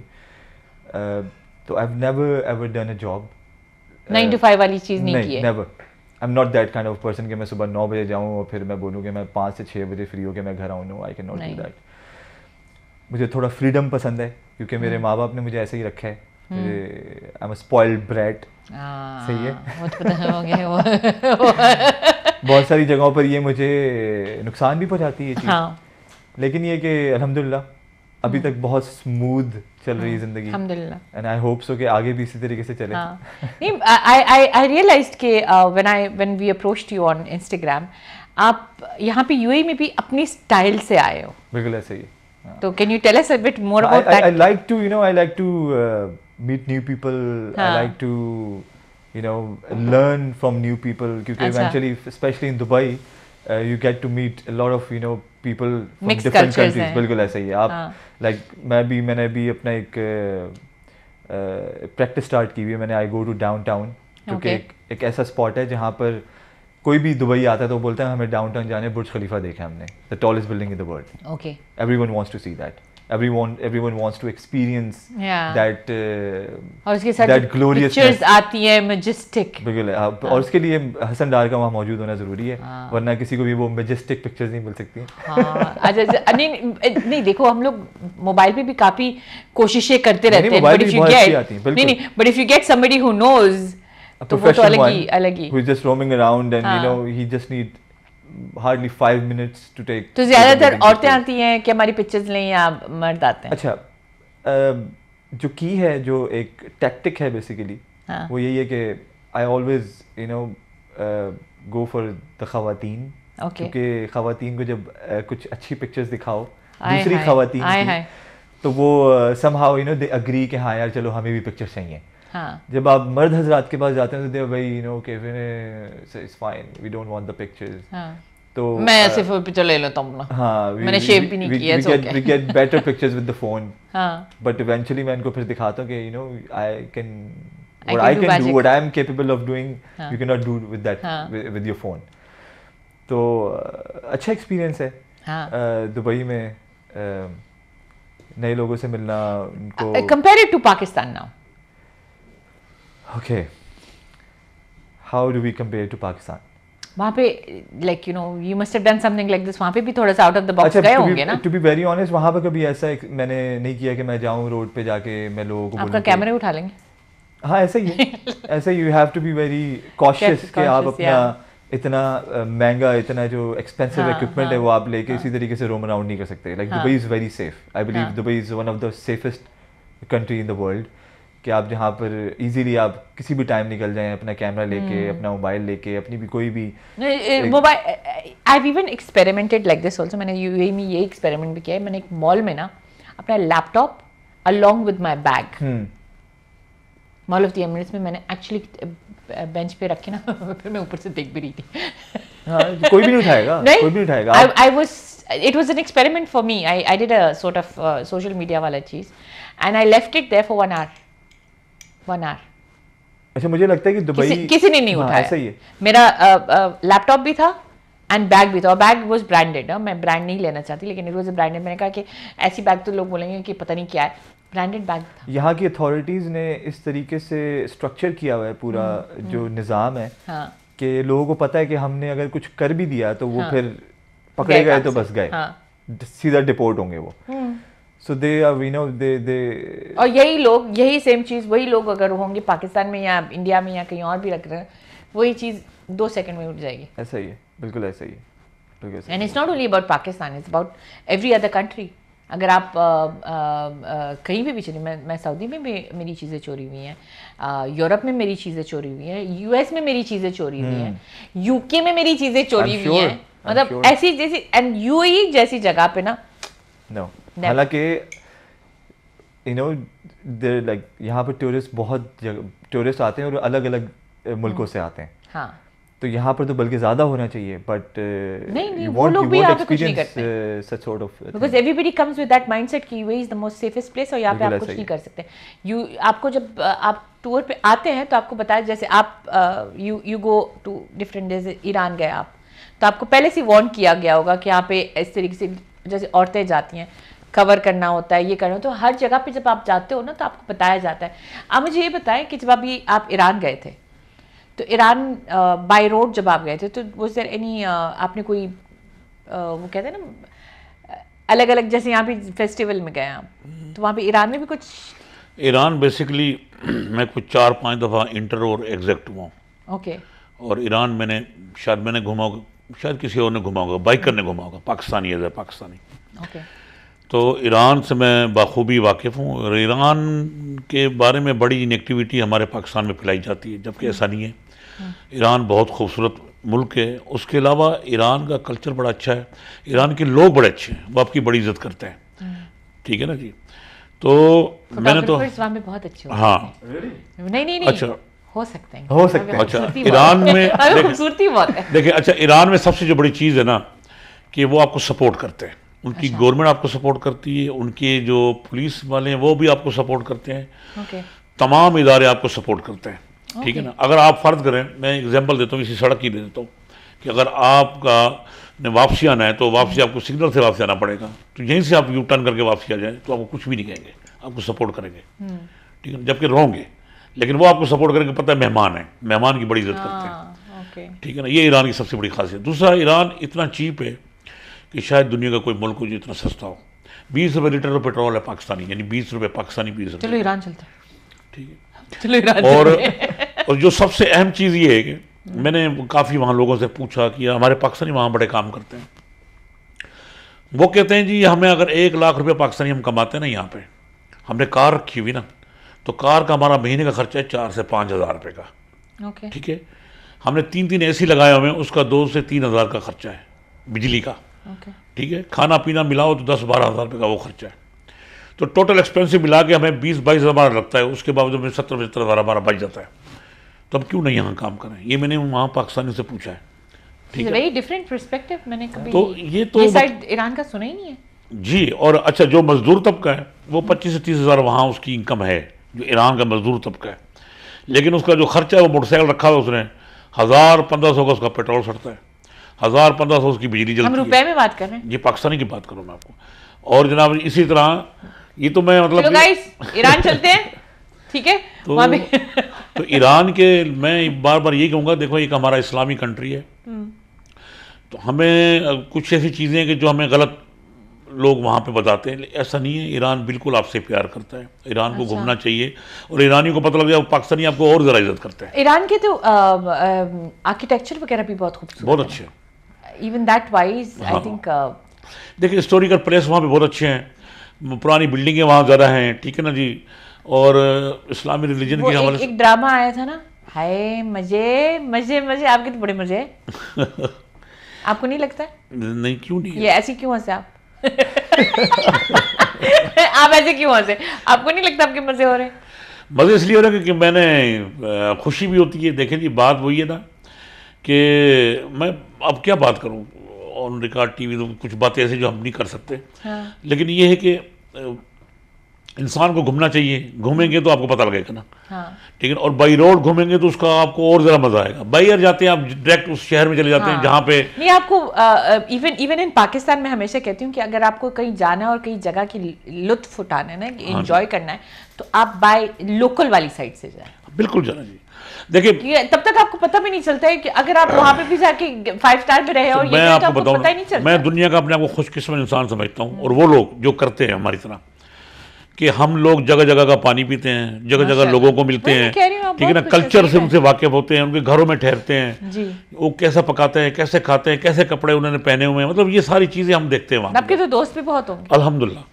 Uh, तो I never ever done a job nine to five वाली चीज़ नहीं, नहीं की है never I am not that kind of person कि मैं सुबह नौ बजे जाऊँ और फिर मैं बोलूँ कि मैं पाँच से छः बजे फ्री होकर मैं घर आऊँ no I can not do that मुझे थोड़ा फ्रीडम पसंद है क्योंकि मेरे हम्म। माँ बाप ने मुझे ऐसे ही रखा है आई एम स्पॉइल्ड ब्रेड सही है तो बहुत सारी जगहों पर ये मुझे नुकसान भी पहुंचाती है हाँ. लेकिन ये कि अल्हम्दुलिल्लाह अभी हम्म। तक बहुत स्मूथ चल रही है हाँ, जिंदगी अल्हम्दुलिल्लाह एंड आई होप सो कि आगे भी इसी तरीके से चले हाँ। नहीं आई आई आई रियलाइज्ड कि when I when we approached you on Instagram आप यहाँ पे यूएई e में भी अपनी स्टाइल से आए हो बिल्कुल ऐसे ही हाँ। तो can you tell us a bit more about that I like to you know I like to meet new people I like to you know learn from new people क्योंकि eventually specially in Dubai you get to meet lot of you know people different countries बिल्कुल ऐसा ही है आप like हाँ। मैं भी मैंने भी अपना एक प्रैक्टिस uh, स्टार्ट uh, की हुई है मैंने I go to downtown क्योंकि एक एक ऐसा स्पॉट है जहाँ पर कोई भी दुबई आता है तो बोलता है हमें डाउन टाउन जाने बुर्ज खलीफा देखा हमने the tallest building in the world okay everyone wants to see that everyone everyone wants to experience yeah. that uh, और उसके साथ that glorious pictures आती हैं majestic बिल्कुल आप और उसके लिए हसन डार का वहाँ मौजूद होना ज़रूरी है वरना किसी को भी वो majestic pictures नहीं मिल सकती हाँ अच्छा नहीं नहीं देखो हम लोग मोबाइल पे भी काफ़ी कोशिशें करते रहते हैं but if you get नहीं नहीं but if you get somebody who knows तो वो तो अलग ही अलग ही who is just roaming around and you know he just need hardly five minutes to take. तो ज़्यादातर औरतें आती हैं कि हमारी pictures लें या मर्द आते हैं अच्छा जो की है जो एक tactic है basically, हाँ। वो यही है कि I always, you know, go for the खातन क्योंकि खातन को जब कुछ अच्छी पिक्चर्स दिखाओ दूसरी की, तो वो somehow, you know, they agree agree कि हाँ यार चलो हमें भी पिक्चर चाहिए हाँ। जब आप मर्द हजरात के पास जाते हैं तो भाई यू नो के it's fine we don't want the pictures तो मैं ऐसे फोटो पिक्चर ले लेता हूं अपना हां मैंने शेप भी नहीं किया it's okay we get better pictures with the phone हां बट इवेंचुअली मैं इनको फिर दिखाता हूं कि you know I can what I can, I can do, do what I am capable of doing, हाँ. you cannot do with that हाँ। with, your phone. तो uh, अच्छा एक्सपीरियंस है हाँ. Uh, दुबई में uh, नए लोगों से मिलना उनको compare to Pakistan now Okay. How do we compare to Pakistan? वहाँ पे like you know you must have done something like this वहाँ पे भी थोड़ा सा आउट ऑफ द बॉक्स गए होंगे ना टू बी वेरी ऑनेस्ट वहाँ पे कभी ऐसा एक, मैंने नहीं किया कि मैं जाऊँ रोड पे जाके मैं लोगों को आपका कैमरे उठा लेंगे हाँ ऐसा ही ऐसा you have to be very cautious कि आप अपना इतना महंगा इतना जो एक्सपेंसिव इक्विपमेंट हाँ, है हाँ, वो आप लेके हाँ। इसी तरीके से रोम अराउंड नहीं कर सकते like Dubai is very safe I believe Dubai is one of the safest country in the world कि आप जहाँ पर इजीली आप किसी भी टाइम निकल जाएं अपना कैमरा लेके hmm. अपना मोबाइल लेके अपनी भी कोई भी mobile I even experimented like this also मैंने यू में ये एक्सपेरिमेंट भी किया है मैंने एक मॉल में ना अपना laptop along with my bag mall of the Emirates में मैंने एक्चुअली बेंच पे रखे ना फिर मैं ऊपर से देख भी रही थी हाँ, कोई भी नहीं उठाएगा नहीं? कोई भी नहीं उठाएगा I was it was an experiment for me. I, I did a sort of uh, social media wala cheese and I left it there for one one hour अच्छा मुझे लगता है कि दुबई किसी, किसी ने नहीं हाँ, उठाया ऐसा ही है मेरा लैपटॉप भी था एंड बैग भी था बैग वॉज ब्रांडेड मैं ब्रांड नहीं लेना चाहती लेकिन इट वॉज ब्रांडेड मैंने कहा कि ऐसी बैग तो लोग बोलेंगे कि पता नहीं क्या है ब्रांडेड बैग था यहाँ की अथॉरिटीज़ ने इस तरीके से स्ट्रक्चर किया हुआ है पूरा हुँ, हम्म, जो हुँ, हम्म। निज़ाम है हाँ. कि लोगों को पता है कि हमने अगर कुछ कर भी दिया तो वो हाँ. फिर पकड़े गए तो बस गए हाँ। सीधा डिपोर्ट होंगे वो hmm. So they are we know they they और यही लोग यही सेम चीज़ वही लोग अगर होंगे पाकिस्तान में या इंडिया में या कहीं और भी रख रहे हैं वही चीज़ दो सेकंड में उठ जाएगी ऐसा ही है बिल्कुल ऐसा ही है and it's not only about Pakistan it's about every other country अगर आप आ, आ, आ, कहीं भी चले मैं मैं सऊदी में भी मेरी चीज़ें चोरी हुई हैं यूरोप में मेरी चीज़ें चोरी हुई हैं यूएस में मेरी चीज़ें चोरी हुई हैं यूके हम्म। में मेरी चीज़ें चोरी हुई हैं मतलब ऐसी जैसी एंड यूएई e जैसी जगह पे ना हालांकि यू नो देर लाइक यहाँ पर टूरिस्ट बहुत टूरिस्ट आते हैं और अलग अलग मुल्कों से आते हैं हाँ तो यहाँ पर तो बल्कि ज्यादा होना चाहिए बट नहीं नहीं वो लोग भी यहाँ कुछ नहीं करते कम्स विद दैट माइंडसेट कि UAE is the most safest place और यहाँ पे आप कुछ नहीं कर सकते यू आपको जब आप टूर पे आते हैं तो आपको बताया जैसे आप you you go to different days Iran गए आप तो आपको पहले से वार्न किया गया होगा कि यहाँ पे इस तरीके से जैसे औरतें जाती हैं कवर करना होता है ये करना होता है तो हर जगह पे जब आप जाते हो ना तो आपको बताया जाता है आप मुझे ये बताएं कि जब आप ये आप ईरान गए थे तो ईरान बाय रोड जब आप गए थे तो वो सर एनी आपने कोई आ, वो कहते हैं ना अलग अलग जैसे यहाँ भी फेस्टिवल में गए आप तो वहाँ पे ईरान में भी कुछ ईरान बेसिकली मैं कुछ चार पाँच दफ़ा इंटर और एग्जैक्ट हुआ ओके और ईरान मैंने शायद मैंने घुमा शायद किसी और ने घुमा होगा बाइकर ने घुमा होगा Pakistani as a Pakistani okay okay. तो ईरान से मैं बखूबी वाकिफ़ हूँ और ईरान के बारे में बड़ी नेगेटिविटी हमारे पाकिस्तान में फैलाई जाती है जबकि ऐसा नहीं है ईरान बहुत खूबसूरत मुल्क है उसके अलावा ईरान का कल्चर बड़ा अच्छा है ईरान के लोग बड़े अच्छे हैं वो आपकी बड़ी इज्जत करते हैं ठीक है ना जी तो, तो मैंने तो में बहुत अच्छे हाँ नहीं नहीं अच्छा हो सकते हैं हो सकते हैं अच्छा ईरान में खूबसूरती बहुत है देखिए अच्छा ईरान में सबसे जो बड़ी चीज़ है ना कि वो आपको सपोर्ट करते हैं उनकी अच्छा। गवर्नमेंट आपको सपोर्ट करती है उनके जो पुलिस वाले हैं वो भी आपको सपोर्ट करते हैं तमाम इदारे आपको सपोर्ट करते हैं ठीक है ना अगर आप फ़र्ज करें मैं एग्जांपल देता हूँ इसी सड़क की दे देता हूँ कि अगर आपका ने वापसी आना है तो वापसी हम्म। आपको सिग्नल से वापसी आना पड़ेगा तो यहीं से आप यू टर्न करके वापसी आ जाए तो आपको कुछ भी नहीं कहेंगे आपको सपोर्ट करेंगे हम्म। ठीक है जबकि रोंगे लेकिन वो आपको सपोर्ट करेंगे पता है मेहमान है मेहमान की बड़ी इज्जत करते हैं हाँ, ठीक है ना ये ईरान की सबसे बड़ी खासियत दूसरा ईरान इतना चीप है कि शायद दुनिया का कोई मुल्क हो जितना सस्ता हो बीस रुपये लीटर का तो पेट्रोल है पाकिस्तानी यानी बीस रुपये पाकिस्तानी बीस रुपये ईरान चलता है ठीक है और और जो सबसे अहम चीज़ ये है कि हम्म। मैंने काफ़ी वहाँ लोगों से पूछा कि हमारे पाकिस्तानी वहाँ बड़े काम करते हैं वो कहते हैं जी हमें अगर एक लाख रुपये पाकिस्तानी हम कमाते हैं ना यहाँ पे हमने कार रखी हुई ना तो कार का हमारा महीने का खर्चा है चार से पाँच हज़ार रुपये का ठीक है हमने तीन तीन ए सी लगाए हुए हैं उसका दो से तीन हज़ार का खर्चा है बिजली का ठीक है खाना पीना मिलाओ तो दस बारह हज़ार रुपये का वो खर्चा है तो टोटल एक्सपेंसिव मिला के हमें बीस बाईस हज़ार लगता है उसके बावजूद हमें सत्तर पचहत्तर हज़ार हमारा बच जाता है तो हम क्यों नहीं यहाँ काम करें ये मैंने वहाँ पाकिस्तानी से पूछा है डिफरेंट परस्पेक्टिव मैंने कभी तो ये तो ईरान का सुना ही नहीं है जी और अच्छा जो मजदूर तबका है वो पच्चीस से तीस हज़ार वहाँ उसकी इनकम है जो ईरान का मजदूर तबका है लेकिन उसका जो खर्चा है वो मोटरसाइकिल रखा हुआ उसने हज़ार पंद्रह सौ का उसका पेट्रोल सड़ता है हज़ार पंद्रह सौ उसकी बिजली जलती रुपए में बात कर रहे हैं ये पाकिस्तानी की बात करूँ मैं आपको और जनाब इसी तरह ये तो मैं मतलब ईरान चलते हैं ठीक है तो, तो ईरान के मैं बार बार ये कहूँगा देखो एक हमारा इस्लामी कंट्री है हम्म। तो हमें कुछ ऐसी चीज़ें हैं कि जो हमें गलत लोग वहां पे बताते हैं ऐसा नहीं है ईरान बिल्कुल आपसे प्यार करता है ईरान अच्छा। को घूमना चाहिए और ईरानी को पता लग जाए पाकिस्तानी आपको और ज़रा इज्जत करता है ईरान के तो आर्किटेक्चर वगैरह भी बहुत खूबसूरत बहुत अच्छे even that wise I think देखिए हिस्टोरिकल प्लेस वहाँ पे बहुत अच्छे हैं पुरानी बिल्डिंगें वहाँ ज़्यादा हैं ठीक है ना जी और uh, इस्लामी रिलीजन की हमारे एक, एक ड्रामा आया था ना हाय मजे मजे मजे आपके तो बड़े मजे आपको नहीं लगता है? नहीं क्यों नहीं ये ऐसे क्यों हंसे आप आप ऐसे क्यों हंसे आपको नहीं लगता आपके मजे हो रहे मजे इसलिए हो रहे क्योंकि मैंने uh, खुशी भी होती है देखें जी बात वही है ना कि मैं अब क्या बात करूँ ऑन रिकॉर्ड टीवी तो कुछ बातें ऐसे जो हम नहीं कर सकते हाँ। लेकिन ये है कि इंसान को घूमना चाहिए घूमेंगे तो आपको पता लगेगा ना हाँ। है और बाई रोड घूमेंगे तो उसका आपको और जरा मजा आएगा बाई एयर जाते हैं आप डायरेक्ट उस शहर में चले जाते हाँ। हैं जहाँ पे नहीं आपको इवन इवन इन पाकिस्तान में हमेशा कहती हूँ कि अगर आपको कहीं जाना है और कहीं जगह की लुत्फ उठाना है ना इंजॉय हाँ। करना है तो आप बाय लोकल वाली साइड से जाए बिल्कुल जाना जी देखिए तब तक आपको पता भी नहीं चलता है कि अगर आप वहाँ पे भी जाके फाइव स्टार में रहे हो तो मैं तो आपको, आपको पता ही नहीं चलता मैं दुनिया का अपने आपको खुशकिस्मत इंसान समझता हूँ और वो लोग जो करते हैं हमारी तरह कि हम लोग जगह जगह का पानी पीते हैं जगह जगह अच्छा। लोगों को मिलते तो हैं ठीक है ना कल्चर से उनसे वाकिफ होते हैं उनके घरों में ठहरते हैं वो कैसा पकाते हैं कैसे खाते हैं कैसे कपड़े उन्होंने पहने हुए हैं मतलब ये सारी चीज़ें हम देखते हैं वहाँ आपके तो दोस्त भी बहुत होंगे अलहमदिल्ला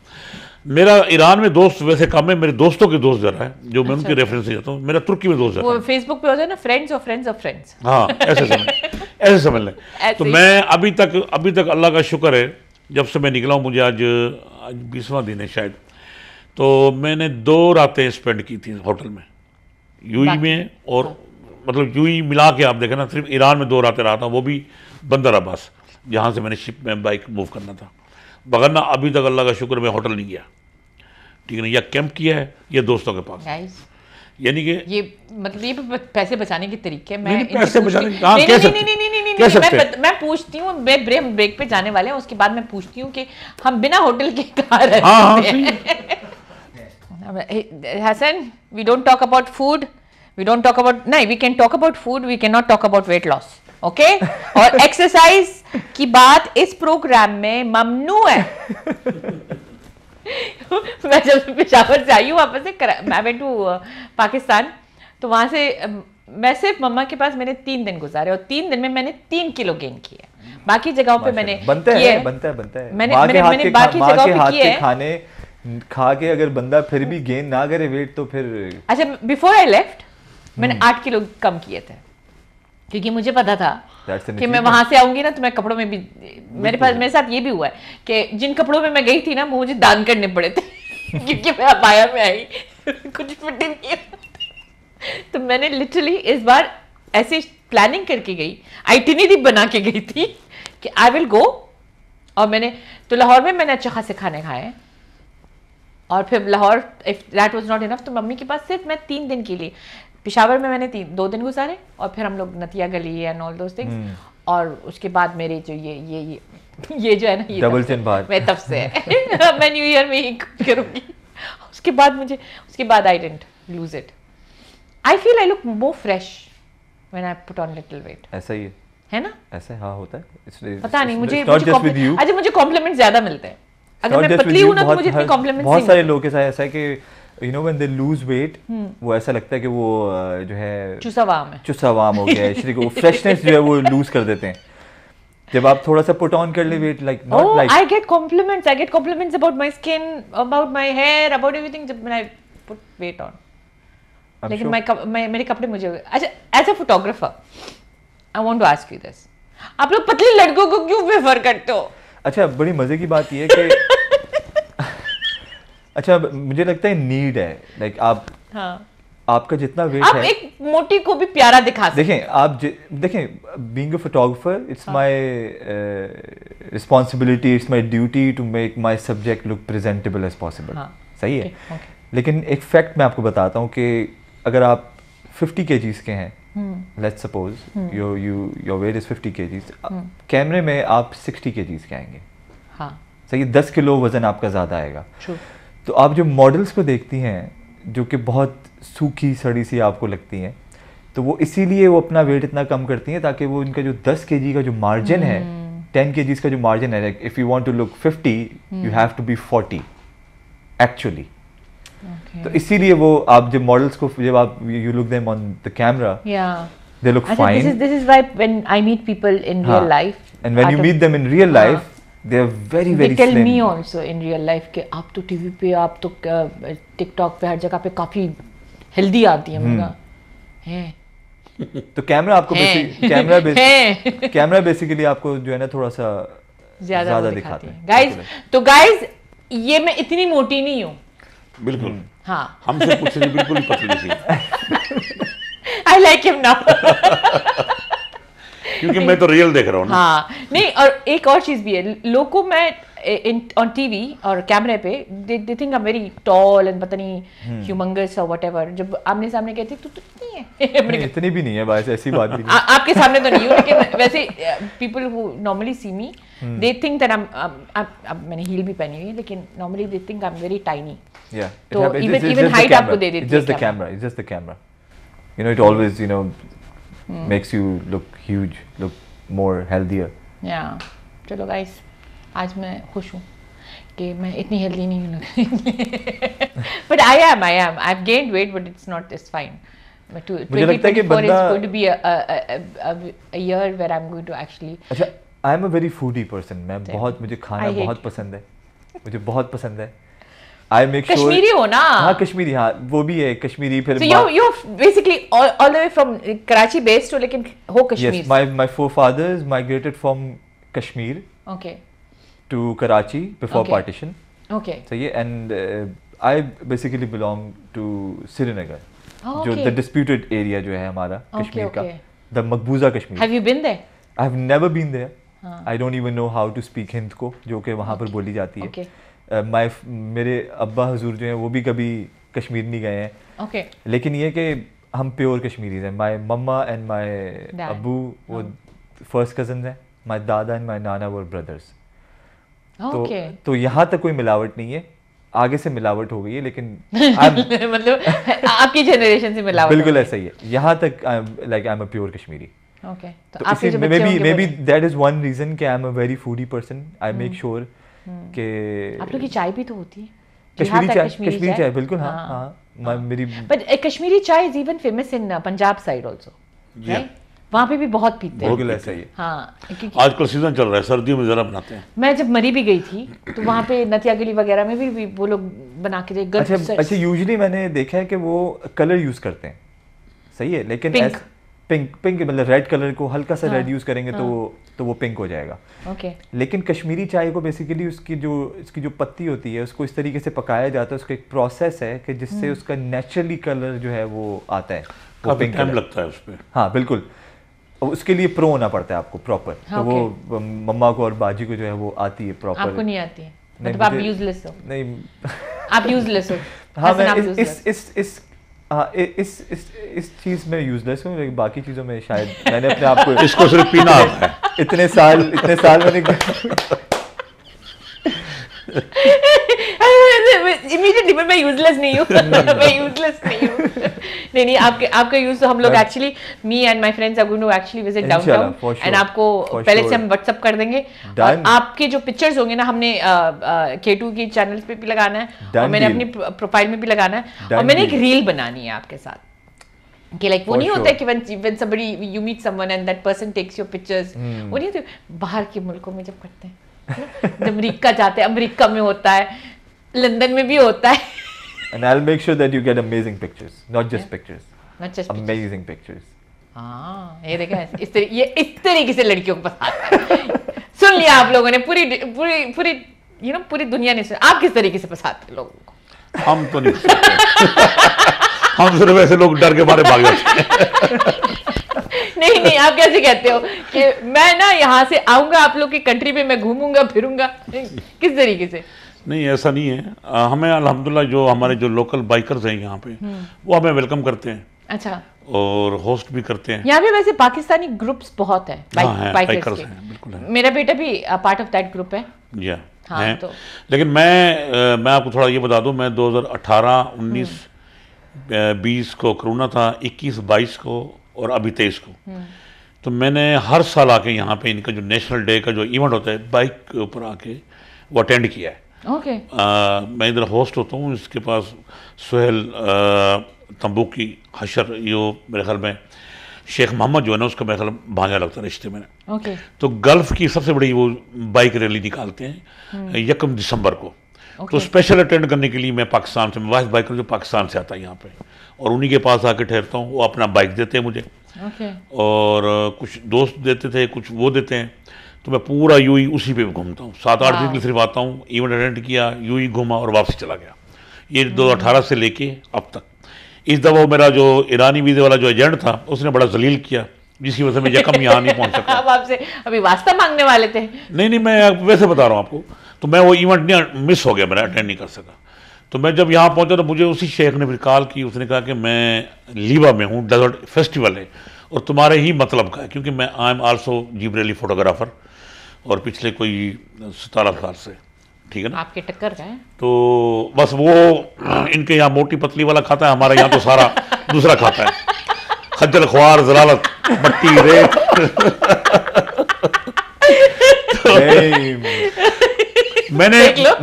मेरा ईरान में दोस्त वैसे कम है मेरे दोस्तों के दोस्त जरा है जो मैं अच्छा, उनके रेफरेंस अच्छा। से जाता हूँ मेरा तुर्की में दोस्त जरा फेसबुक पे हो जाए ना फ्रेंड्स और फ्रेंड्स ऑफ फ्रेंड्स हाँ ऐसे समझ ऐसे समझ लें तो मैं अभी तक अभी तक अल्लाह का शुक्र है जब से मैं निकला हूँ मुझे आज आज बीसवा दिन है शायद तो मैंने दो रातें स्पेंड की थी होटल में यू में और हाँ। मतलब ही मिला के आप देखें ना सिर्फ ईरान में दो रातें रहा था वो भी बंदर अब्बास जहाँ से मैंने शिप में बाइक मूव करना था मगर ना अभी तक अल्लाह का शुक्र मैं होटल नहीं गया ठीक है ना या कैंप किया है या दोस्तों के पास यानी कि ये मतलब ये पैसे बचाने के तरीके मैं पैसे तो बचाने हाँ, की, नहीं नहीं नहीं नहीं नहीं नहीं मैं मैं पूछती हूँ ब्रेक ब्रेक ब्रेक पे जाने वाले हैं उसके बाद मैं पूछती हूँ कि हम बिना होटल के कहा रहे हाँ, हाँ, Hasan we don't talk about food we don't talk about नहीं we can talk about food we can not talk about weight loss okay और एक्सरसाइज की बात इस प्रोग्राम में ममनू है मैं जब पिशावर से आई हूँ वापस से मैं वेंट टू uh, पाकिस्तान तो वहां से um, मैं सिर्फ मम्मा के पास मैंने तीन दिन गुजारे और तीन दिन में मैंने तीन किलो गेन किए बाकी जगहों पे मैंने बनते हैं बनता है बनता है मैंने मैंने, मैंने बाकी जगहों पे किए खाने खा के अगर बंदा फिर भी गेन ना करे वेट तो फिर अच्छा बिफोर आई लेफ्ट मैंने हम्म। आठ किलो कम किए थे क्योंकि मुझे पता था कि मैं वहां से आऊंगी ना तो मैं कपड़ों में भी मेरे पास मेरे साथ ये भी हुआ है कि जिन कपड़ों में मैं गई थी ना वो मुझे दान करने पड़े थे क्योंकि मैं अबाया में आई कुछ फिट नहीं तो मैंने लिटरली इस बार ऐसे प्लानिंग करके गई आइटिनरी बना के गई थी कि आई विल गो और मैंने तो लाहौर में मैंने अच्छा खासे खाने खाए और फिर Lahore if that was not enough तो मम्मी के पास सिर्फ मैं तीन दिन के लिए पिशावर में मैंने दो दिन गुजारे और फिर हम लोग नतिया गली एंड ऑल दोस्त थिंग्स और उसके बाद मेरे जो ये ये ये ये जो है ना ये डबल चिन बात मैं तब से मैं न्यू ईयर में ही करूँगी उसके बाद मुझे उसके बाद I don't lose it I feel I look more fresh when I put on little weight ऐसा ही है है ना ऐसे हाँ होता है इसलिए पता नहीं मुझे अच्छा मुझे कॉम्प्लीमेंट ज्यादा मिलते हैं अगर मैं पतली हूँ ना तो मुझे इतने कॉम्प्लीमेंट्स बहुत सारे लोगों के साथ ऐसा है कि you know when they lose weight वो ऐसा लगता है कि वो जो है चुसावाम है चुसावाम हो गया है शरीर को फ्रेशनेस जो है वो लूज कर देते हैं जब आप थोड़ा सा पुट ऑन कर ले weight like not like I get compliments I get compliments about my skin about my hair about everything जब मैंने पुट वेट ऑन लेकिन माय मैं मेरे कपड़े मुझे अच्छा as a photographer I want to ask you this आप लोग पतली लड़कों को क्यों प्रेफर करते हो अच्छा बड़ी मजे की बात यह है कि अच्छा मुझे लगता है नीड है लाइक आप हाँ आपका जितना वेट आप है एक मोटी को भी प्यारा दिखा सकते देखें आप देखें being a photographer it's my responsibility it's my duty to make my subject look presentable as possible सही okay, है okay. लेकिन एक फैक्ट मैं आपको बताता हूँ कि अगर आप फिफ्टी के के हैं let suppose your you your weight is fifty K कैमरे में आप सिक्सटी के के आएंगे हाँ सही है दस किलो वजन आपका ज़्यादा आएगा True. तो आप जो मॉडल्स को देखती हैं जो कि बहुत सूखी सड़ी सी आपको लगती हैं तो वो इसीलिए वो अपना वेट इतना कम करती हैं ताकि वो इनका जो 10 के का जो मार्जिन है 10 हम्म। के का जो मार्जिन है if you want to look 50 you have to be 40 actually तो इसीलिए वो आप जब मॉडल्स को जब आप you look them on the camera they look fine this is this is why when I meet people in real life and when you meet them in real life very they tell slim. me also in real life ke aap to tv pe aap to uh, tiktok pe har jagah pe kafi healthy aati hai mera hai तो camera आपको camera camera basically आपको जो है ना थोड़ा सा ज्यादा दिखाते हैं गाइस तो गाइस ये मैं इतनी मोटी नहीं हूँ बिल्कुल हाँ हमसे पूछ बिल्कुल पतली सी आई लाइक हिम नाउ क्योंकि मैं तो रियल देख रहा हूँ हाँ नहीं और एक और चीज़ भी है लोग को मैं ऑन टीवी और कैमरे पे they think I very tall and पता नहीं ह्यूमंगस और व्हाटएवर जब आमने सामने कहते तो इतनी है नहीं, इतनी भी नहीं है बस ऐसी बात नहीं नहीं आपके सामने तो नहीं हूँ लेकिन वैसे people who normally see me they think that I am मैंने हील भी पहनी हुई है लेकिन नॉर्मली तो they think I am very tiny तो इवन इवन हाइट आपको दे देती है just the camera just the camera you know it always you know hmm. makes you look huge look more healthier. या चलो गाइस आज मैं खुश हूँ कि मैं इतनी हेल्दी नहीं हूँ but I am I am I have gained weight but it's not this fine मुझे लगता है कि बंदा it's going to be a a year where I am going to actually अच्छा I am a very foodie person मैं बहुत मुझे खाना बहुत पसंद है मुझे बहुत पसंद है आई मेक श्योर कश्मीरी हो ना हाँ कश्मीरी हाँ वो भी है कश्मीरी फिर you you all all the way from Karachi based हो लेकिन हो Kashmir yes my my four fathers migrated from Kashmir okay to Karachi before partition okay सही है and I basically belong to Srinagar जो द डिस्प्यूटेड एरिया जो है हमारा कश्मीर का द मकबूजा Kashmir have you been there I have never been there I don't even know how to speak Hindko जो कि वहां पर बोली जाती है माय मेरे अब्बा हजूर जो हैं वो भी कभी कश्मीर नहीं गए हैं ओके okay. लेकिन ये कि हम प्योर कश्मीरीज हैं my mamma and my abbu वो फर्स्ट oh. कजन हैं my dada and my nana वो ब्रदर्स तो तो यहाँ तक कोई मिलावट नहीं है आगे से मिलावट हो गई है लेकिन मतलब आपकी जनरेशन से मिलावट बिल्कुल ऐसा ही है यहाँ तक like I am a pure Kashmiri okay तो, तो आपके जो be may be that is one reason कि I am a very foodie person I make sure कि आप लोग की चाय भी तो होती है हाँ, कश्मीरी चाय कश्मीरी चाय बिल्कुल हाँ हाँ, हाँ मेरी बट हाँ। Kashmiri chai is even famous in Punjab side also right वहाँ पे भी बहुत पीते हैं बिल्कुल ऐसा ही हाँ आजकल सीजन चल रहा है सर्दियों में ज़रा बनाते हैं मैं जब मरी भी गई थी तो वहाँ पे नतिया गली वगैरह में भी, भी वो लोग बना के दे अच्छा सर... अच्छा यूजली मैंने देखा है कि वो कलर यूज़ करते हैं सही है लेकिन पिंक पिंक, पिंक मतलब रेड कलर को हल्का सा हाँ, रेड यूज़ करेंगे तो हाँ, तो तो वो पिंक हो जाएगा ओके okay. लेकिन कश्मीरी चाय को बेसिकली उसकी जो इसकी जो पत्ती होती है उसको इस तरीके से पकाया जाता है उसका एक प्रोसेस है कि जिससे hmm. उसका नेचुरली कलर जो है वो आता है वो पिंक टाइम लगता है उस पर हाँ बिल्कुल उसके लिए प्रो होना पड़ता है आपको प्रॉपर हाँ, तो okay. वो मम्मा को और बाजी को जो है वो आती है प्रॉपर आपको नहीं आती है नहीं, मतलब आप यूजलेस हो नहीं आप यूजलेस हो हाँ मैं इस, इस इस इस हाँ इस इस इस चीज में यूजलेस हूँ लेकिन बाकी चीजों में शायद मैंने अपने आप को इसको सिर्फ पीना है इतने साल इतने साल मैंने इमीडिएटली मैं मैं यूजलेस नहीं हूँ मैं यूजलेस नहीं हूँ नहीं नहीं आपके आपका यूज तो हम लोग actually me and my friends are going to actually visit downtown and आपको पहले से हम व्हाट्सएप कर देंगे आपके जो पिक्चर्स होंगे ना हमने के टू की चैनल पे भी लगाना है और मैंने अपनी प्रोफाइल में भी लगाना है और मैंने एक रील बनानी है आपके साथ कि लाइक वो नहीं होता है कि when when somebody you meet someone and that person takes your pictures वो नहीं होता बाहर के मुल्कों में जब करते हैं अमेरिका जाते हैं अमेरिका में होता है लंदन में भी होता है and I will make sure that you get amazing pictures not just pictures not just amazing pictures हाँ ये देखा इस तरीके ये इस तरीके से लड़कियों को पसंद सुन लिया आप लोगों ने पूरी पूरी पूरी यू नो पूरी दुनिया ने आप किस तरीके से पसंद लोगों को हम तो नहीं हम सिर्फ ऐसे लोग डर के मारे भाग जाते हैं नहीं नहीं आप कैसे कहते हो कि मैं ना यहाँ से आऊंगा आप लोग की कंट्री में मैं घूमूंगा फिरूंगा किस तरीके से नहीं ऐसा नहीं है आ, हमें अलहमदुल्ला जो हमारे जो लोकल बाइकर्स हैं यहाँ पे हम्म। वो हमें वेलकम करते हैं अच्छा और होस्ट भी करते हैं यहाँ पे वैसे पाकिस्तानी ग्रुप्स बहुत हैं बाइक, हाँ, है, बाइकर्स हैं बिल्कुल है। मेरा बेटा भी पार्ट ऑफ दैट ग्रुप है या हाँ, हैं तो। लेकिन मैं मैं आपको थोड़ा ये बता दूं मैं 2018 19 20 को कोरोना था 21 22 को और अभी तेईस को तो मैंने हर साल आके यहाँ पे इनका जो नेशनल डे का जो इवेंट होता है बाइक के ऊपर आके वो अटेंड किया है ओके okay. मैं इधर होस्ट होता हूँ इसके पास सुहेल तंबू की हशर यो मेरे ख्याल में शेख मोहम्मद जो है ना उसका मेरे ख्याल भाजा लगता है रिश्ते में ओके okay. तो गल्फ़ की सबसे बड़ी वो बाइक रैली निकालते हैं हम्म। यकम दिसंबर को तो स्पेशल अटेंड करने के लिए मैं पाकिस्तान से वाहिद बाइकर जो पाकिस्तान से आता है यहाँ पे और उन्हीं के पास आके ठहरता हूँ वो अपना बाइक देते हैं मुझे और कुछ दोस्त देते थे कुछ वो देते हैं तो मैं पूरा यू ही उसी पे घूमता हूँ सात आठ दिन के सिर्फ आता हूँ इवेंट अटेंड किया यू ही घूमा और वापस चला गया ये दो अठारह से लेके अब तक इस दफ़ा मेरा जो ईरानी वीज़े वाला जो एजेंट था उसने बड़ा जलील किया जिसकी वजह से मैं यकम यहाँ नहीं पहुँच सका आपसे अभी वास्ता मांगने वाले थे नहीं नहीं मैं वैसे बता रहा हूँ आपको तो मैं वो इवेंट नहीं मिस हो गया मेरा अटेंड नहीं कर सका तो मैं जब यहाँ पहुँचा तो मुझे उसी शेख ने फिर कॉल की उसने कहा कि मैं लीबा में हूँ डेजर्ट फेस्टिवल है और तुम्हारे ही मतलब का है क्योंकि मैं आई एम आल्सो जीबरेली फोटोग्राफर और पिछले कोई सतारह साल से ठीक है ना आपके टक्कर का है तो बस वो इनके यहाँ मोटी पतली वाला खाता है हमारे यहाँ तो सारा दूसरा खाता है खज्जल ख्वार जलालत मट्टी रेत मैंने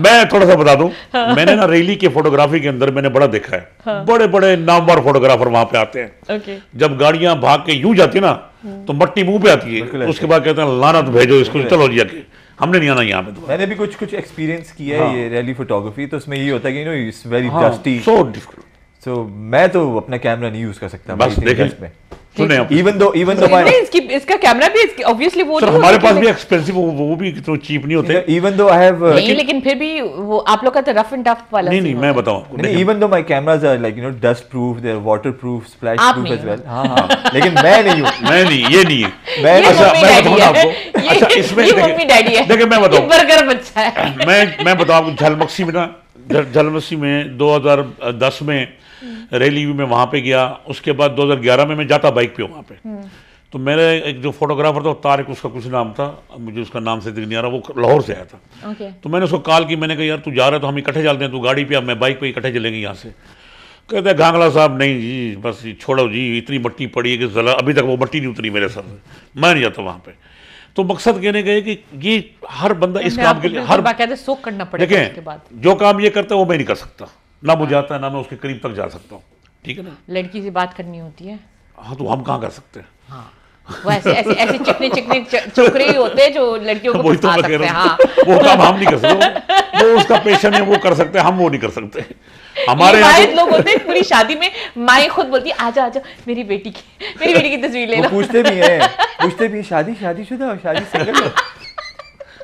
मैं थोड़ा सा बता दूं हाँ। मैंने ना रैली के फोटोग्राफी के अंदर मैंने बड़ा देखा है हाँ। बड़े बड़े नामवर फोटोग्राफर वहां पे आते हैं जब गाड़ियां भाग के यूं जाती ना तो मट्टी मुंह पे आती है उसके बाद कहते हैं लानत भेजो इसको चलो जाके हमने नहीं आना यहाँ पे तो मैंने भी कुछ कुछ एक्सपीरियंस किया है हाँ। ये रैली फोटोग्राफी तो उसमें ये होता है कि you know it's very dusty so difficult so मैं तो अपना कैमरा नहीं यूज कर सकता बस देखिए सुने इवन दो इवन दो इसकी इसका कैमरा भी ऑब्वियसली वो हमारे पास भी एक्सपेंसिव वो वो भी चीप नहीं होते इवन दो आई हैव नहीं लेकिन फिर भी वो आप लोग का तो रफ एंड टफ वाला नहीं नहीं मैं बताऊं आपको नहीं even though my cameras are like you know dust proof they are water proof splash proof as well हां हां लेकिन मैं नहीं हूं मैं नहीं ये नहीं है मैं अच्छा मैं बताऊं आपको अच्छा इसमें देखिए मैं बताऊं बर्गर बच्चा है मैं मैं बताऊं आपको झलमक्सी में जलमसी में 2010 में रैली में वहाँ पे गया उसके बाद 2011 में मैं जाता बाइक पे वहाँ पे हम्म। तो मेरे एक जो फोटोग्राफर था तारिक उसका कुछ नाम था मुझे उसका नाम से दिख नहीं आ रहा वो लाहौर से आया था तो मैंने उसको कॉल की मैंने कहा यार तू जा रहा है तो हम इकट्ठे चलते हैं तू गाड़ी पे अब मैं बाइक पर इकट्ठे चलेंगे यहाँ से कहते हैं घांगला साहब नहीं जी बस छोड़ो जी इतनी मट्टी पड़ी है कि जला अभी तक वो मट्टी नहीं उतरी मेरे सर मैं नहीं जाता वहाँ पर तो मकसद कहने गए कि ये हर बंदा इस काम के लिए हर बाकायदा सोख करना पड़ेगा उसके जो काम ये करता है वो मैं नहीं कर सकता ना हाँ। मुझे आता है ना मैं उसके करीब तक जा सकता हूँ ठीक है ना लड़की से बात करनी होती है हाँ तो हम कहाँ कर सकते हैं हाँ। वो ऐसे ऐसे ऐसे चिकने चिकने चुकरे ही होते हैं जो लड़कियों को तो सकते हैं हाँ। वो काम हम नहीं कर सकते वो उसका पेशन है वो कर सकते हैं हम वो नहीं कर सकते हमारे वाहिद तो- लोग होते हैं पूरी शादी में माए खुद बोलती है आजा आजा मेरी बेटी की मेरी बेटी की तस्वीर ले लो पूछते भी हैं पूछते भी शादी शादी शुदा शादी सिंगल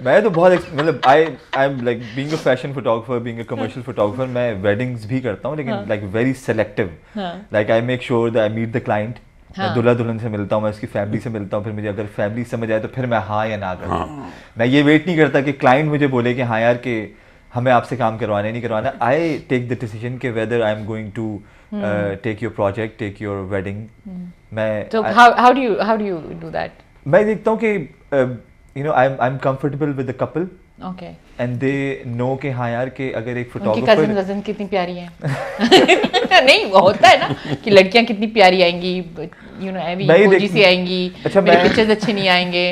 मैं तो बहुत मतलब I I am like being a fashion photographer being a commercial photographer मैं वेडिंग्स भी करता हूँ लेकिन like very selective like I make sure that I meet the client मैं हाँ। दुल्हा दुल्हन से मिलता हूँ मैं उसकी फैमिली से मिलता हूँ फिर मुझे अगर फैमिली समझ आए तो फिर मैं हाँ या ना करूँ हाँ। मैं ये वेट नहीं करता कि क्लाइंट मुझे बोले कि हाँ यार के हमें आपसे काम करवाना नहीं करवाना आई टेक द डिसीजन के whether I am going to take your project take your wedding मैं तो how do how do you how do you मैं देखता हूँ कि you know I am I am comfortable with the couple okay and they know के हाँ यार के अगर एक फोटोग्राफर कजिन कजिन कितनी प्यारी है नहीं होता है ना कि लड़कियां कितनी प्यारी आएंगी यू नो एवी ओजी सी आएंगी अच्छा मेरे पिक्चर्स अच्छे नहीं आएंगे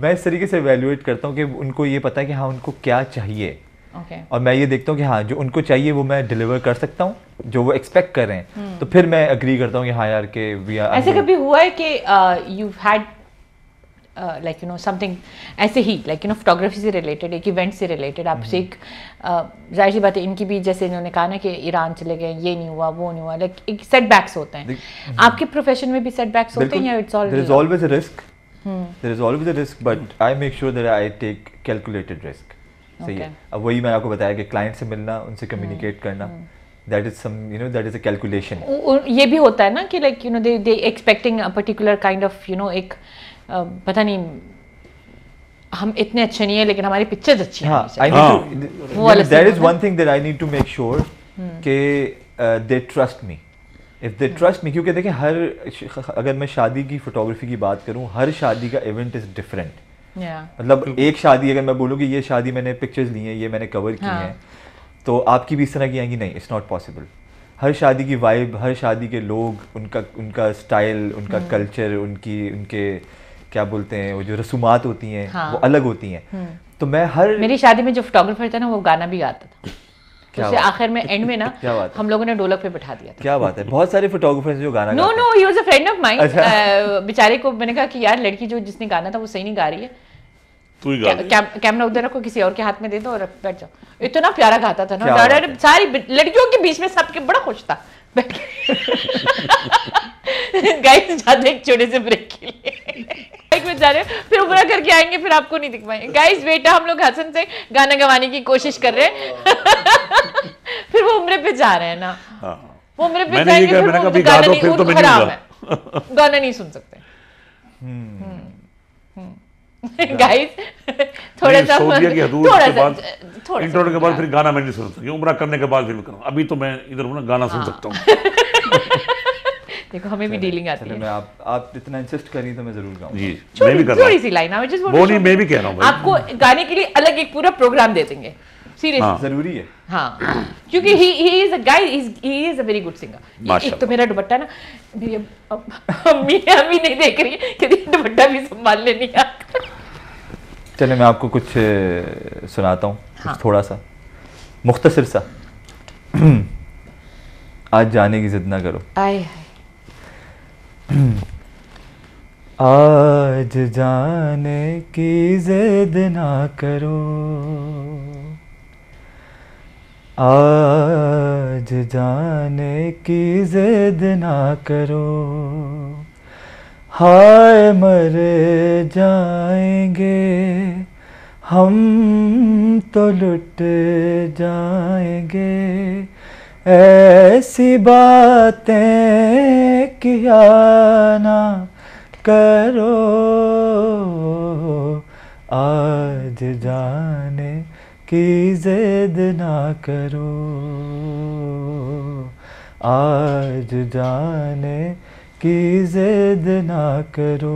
मैं इस तरीके से वैल्यूएट करता हूँ कि उनको ये पता है कि हाँ उनको क्या चाहिए Okay. और मैं ये देखता हूँ कि हाँ जो उनको चाहिए वो मैं डिलीवर कर सकता हूँ जो वो एक्सपेक्ट कर रहे हैं hmm. तो फिर मैं अग्री करता हूँ कि हाँ यार के वी आर ऐसे कभी हुआ है कि you had like you know something ऐसे ही लाइक यू नो फोटोग्राफी से रिलेटेड एक इवेंट से रिलेटेड आपसे hmm. एक uh, जाहिर सी बात है इनकी भी जैसे इन्होंने कहा ना कि ईरान चले गए ये नहीं हुआ वो नहीं हुआ लाइक एक सेटबैक्स होते हैं आपके प्रोफेशन में भी सेटबैक्स होते हैं या it's always risk there is always a risk but I make sure that I take calculated risk सही है अब वही मैंने आपको बताया कि क्लाइंट से मिलना उनसे कम्युनिकेट हम्म, करना हम्म। that is some you know that is a calculation ये भी होता है ना कि like you know they they expecting a particular kind of you know एक पता नहीं हम इतने अच्छे नहीं है लेकिन हमारी पिक्चर्स अच्छी हैं I need to that is one thing that I need to make sure के they trust me if they trust me क्योंकि देखें हर अगर मैं शादी की फोटोग्राफी की बात करूँ हर शादी का इवेंट इज़ डिफरेंट मतलब एक शादी अगर मैं बोलूँ कि ये शादी मैंने पिक्चर्स ली हैं ये मैंने कवर की हैं हाँ. तो आपकी भी इस तरह की आएंगी नहीं इट्स नॉट पॉसिबल हर शादी की वाइब हर शादी के लोग उनका उनका स्टाइल उनका कल्चर hmm. उनकी उनके क्या बोलते हैं वो जो रसूमात होती हैं हाँ। वो अलग होती हैं hmm. तो मैं हर मेरी शादी में जो फोटोग्राफर था ना वो गाना भी गाता था उसे आखिर में एंड में ना क्या बात हम लोगों ने ढोलक पे बैठा दिया था क्या बात है बहुत सारे फोटोग्राफर्स जो गाना no no he was a friend of mine बेचारे को मैंने कहा कि यार लड़की जो जिसने गाना था वो सही नहीं गा रही है तू ही गा कैमरा उधर रखो किसी और के हाथ में दे दो और बैठ जाओ इतना प्यारा गाता था ना सारी लड़कियों के बीच में सबके बड़ा खुश था गाइस जाते एक छोटे से ब्रेक के लिए मजाक में जा रहे हो फिर उबरा करके आएंगे फिर आपको नहीं दिख पाएंगे गाइस बेटा हम लोग हसन से गाना गवाने की कोशिश कर रहे हैं फिर वो उम्र पे जा रहे हैं ना हाँ। वो उम्र पे जाएंगे तो गाना नहीं सुन सकते गाइस हम्म। हम्म। थोड़ा सा थोड़ा सा इंटरव्यू के बाद फिर गाना मैं नहीं सुन सकता उम्र करने के बाद फिर अभी तो मैं इधर हूँ ना गाना सुन हाँ। सकता हूँ देखो हमें भी डीलिंग आती है मैं आप आप इतना इंसिस्ट करी तो मैं जरूर गाऊंगा जी मैं भी कर रहा see line I just want मैं भी कह रहा हूं आपको गाने के लिए अलग एक पूरा प्रोग्राम दे देंगे सीरियसली हाँ। जरूरी है हाँ क्योंकि he he is a guy is he is a very good singer एक तो मेरा दुपट्टा ना मेरी मम्मी अम्मी नहीं देख रही कि कहती दुपट्टा भी संभालने नहीं आता चले मैं आपको कुछ सुनाता हूँ हाँ। थोड़ा सा मुख्तसर सा आज जाने की जिद ना करो आए, आए। हम्म। आज जाने की जिद ना करो आज जाने की जिद ना करो हाय मर जाएंगे हम तो लुट जाएंगे ऐसी बातें किया ना करो आज जाने की जिद ना करो आज जाने की जिद ना करो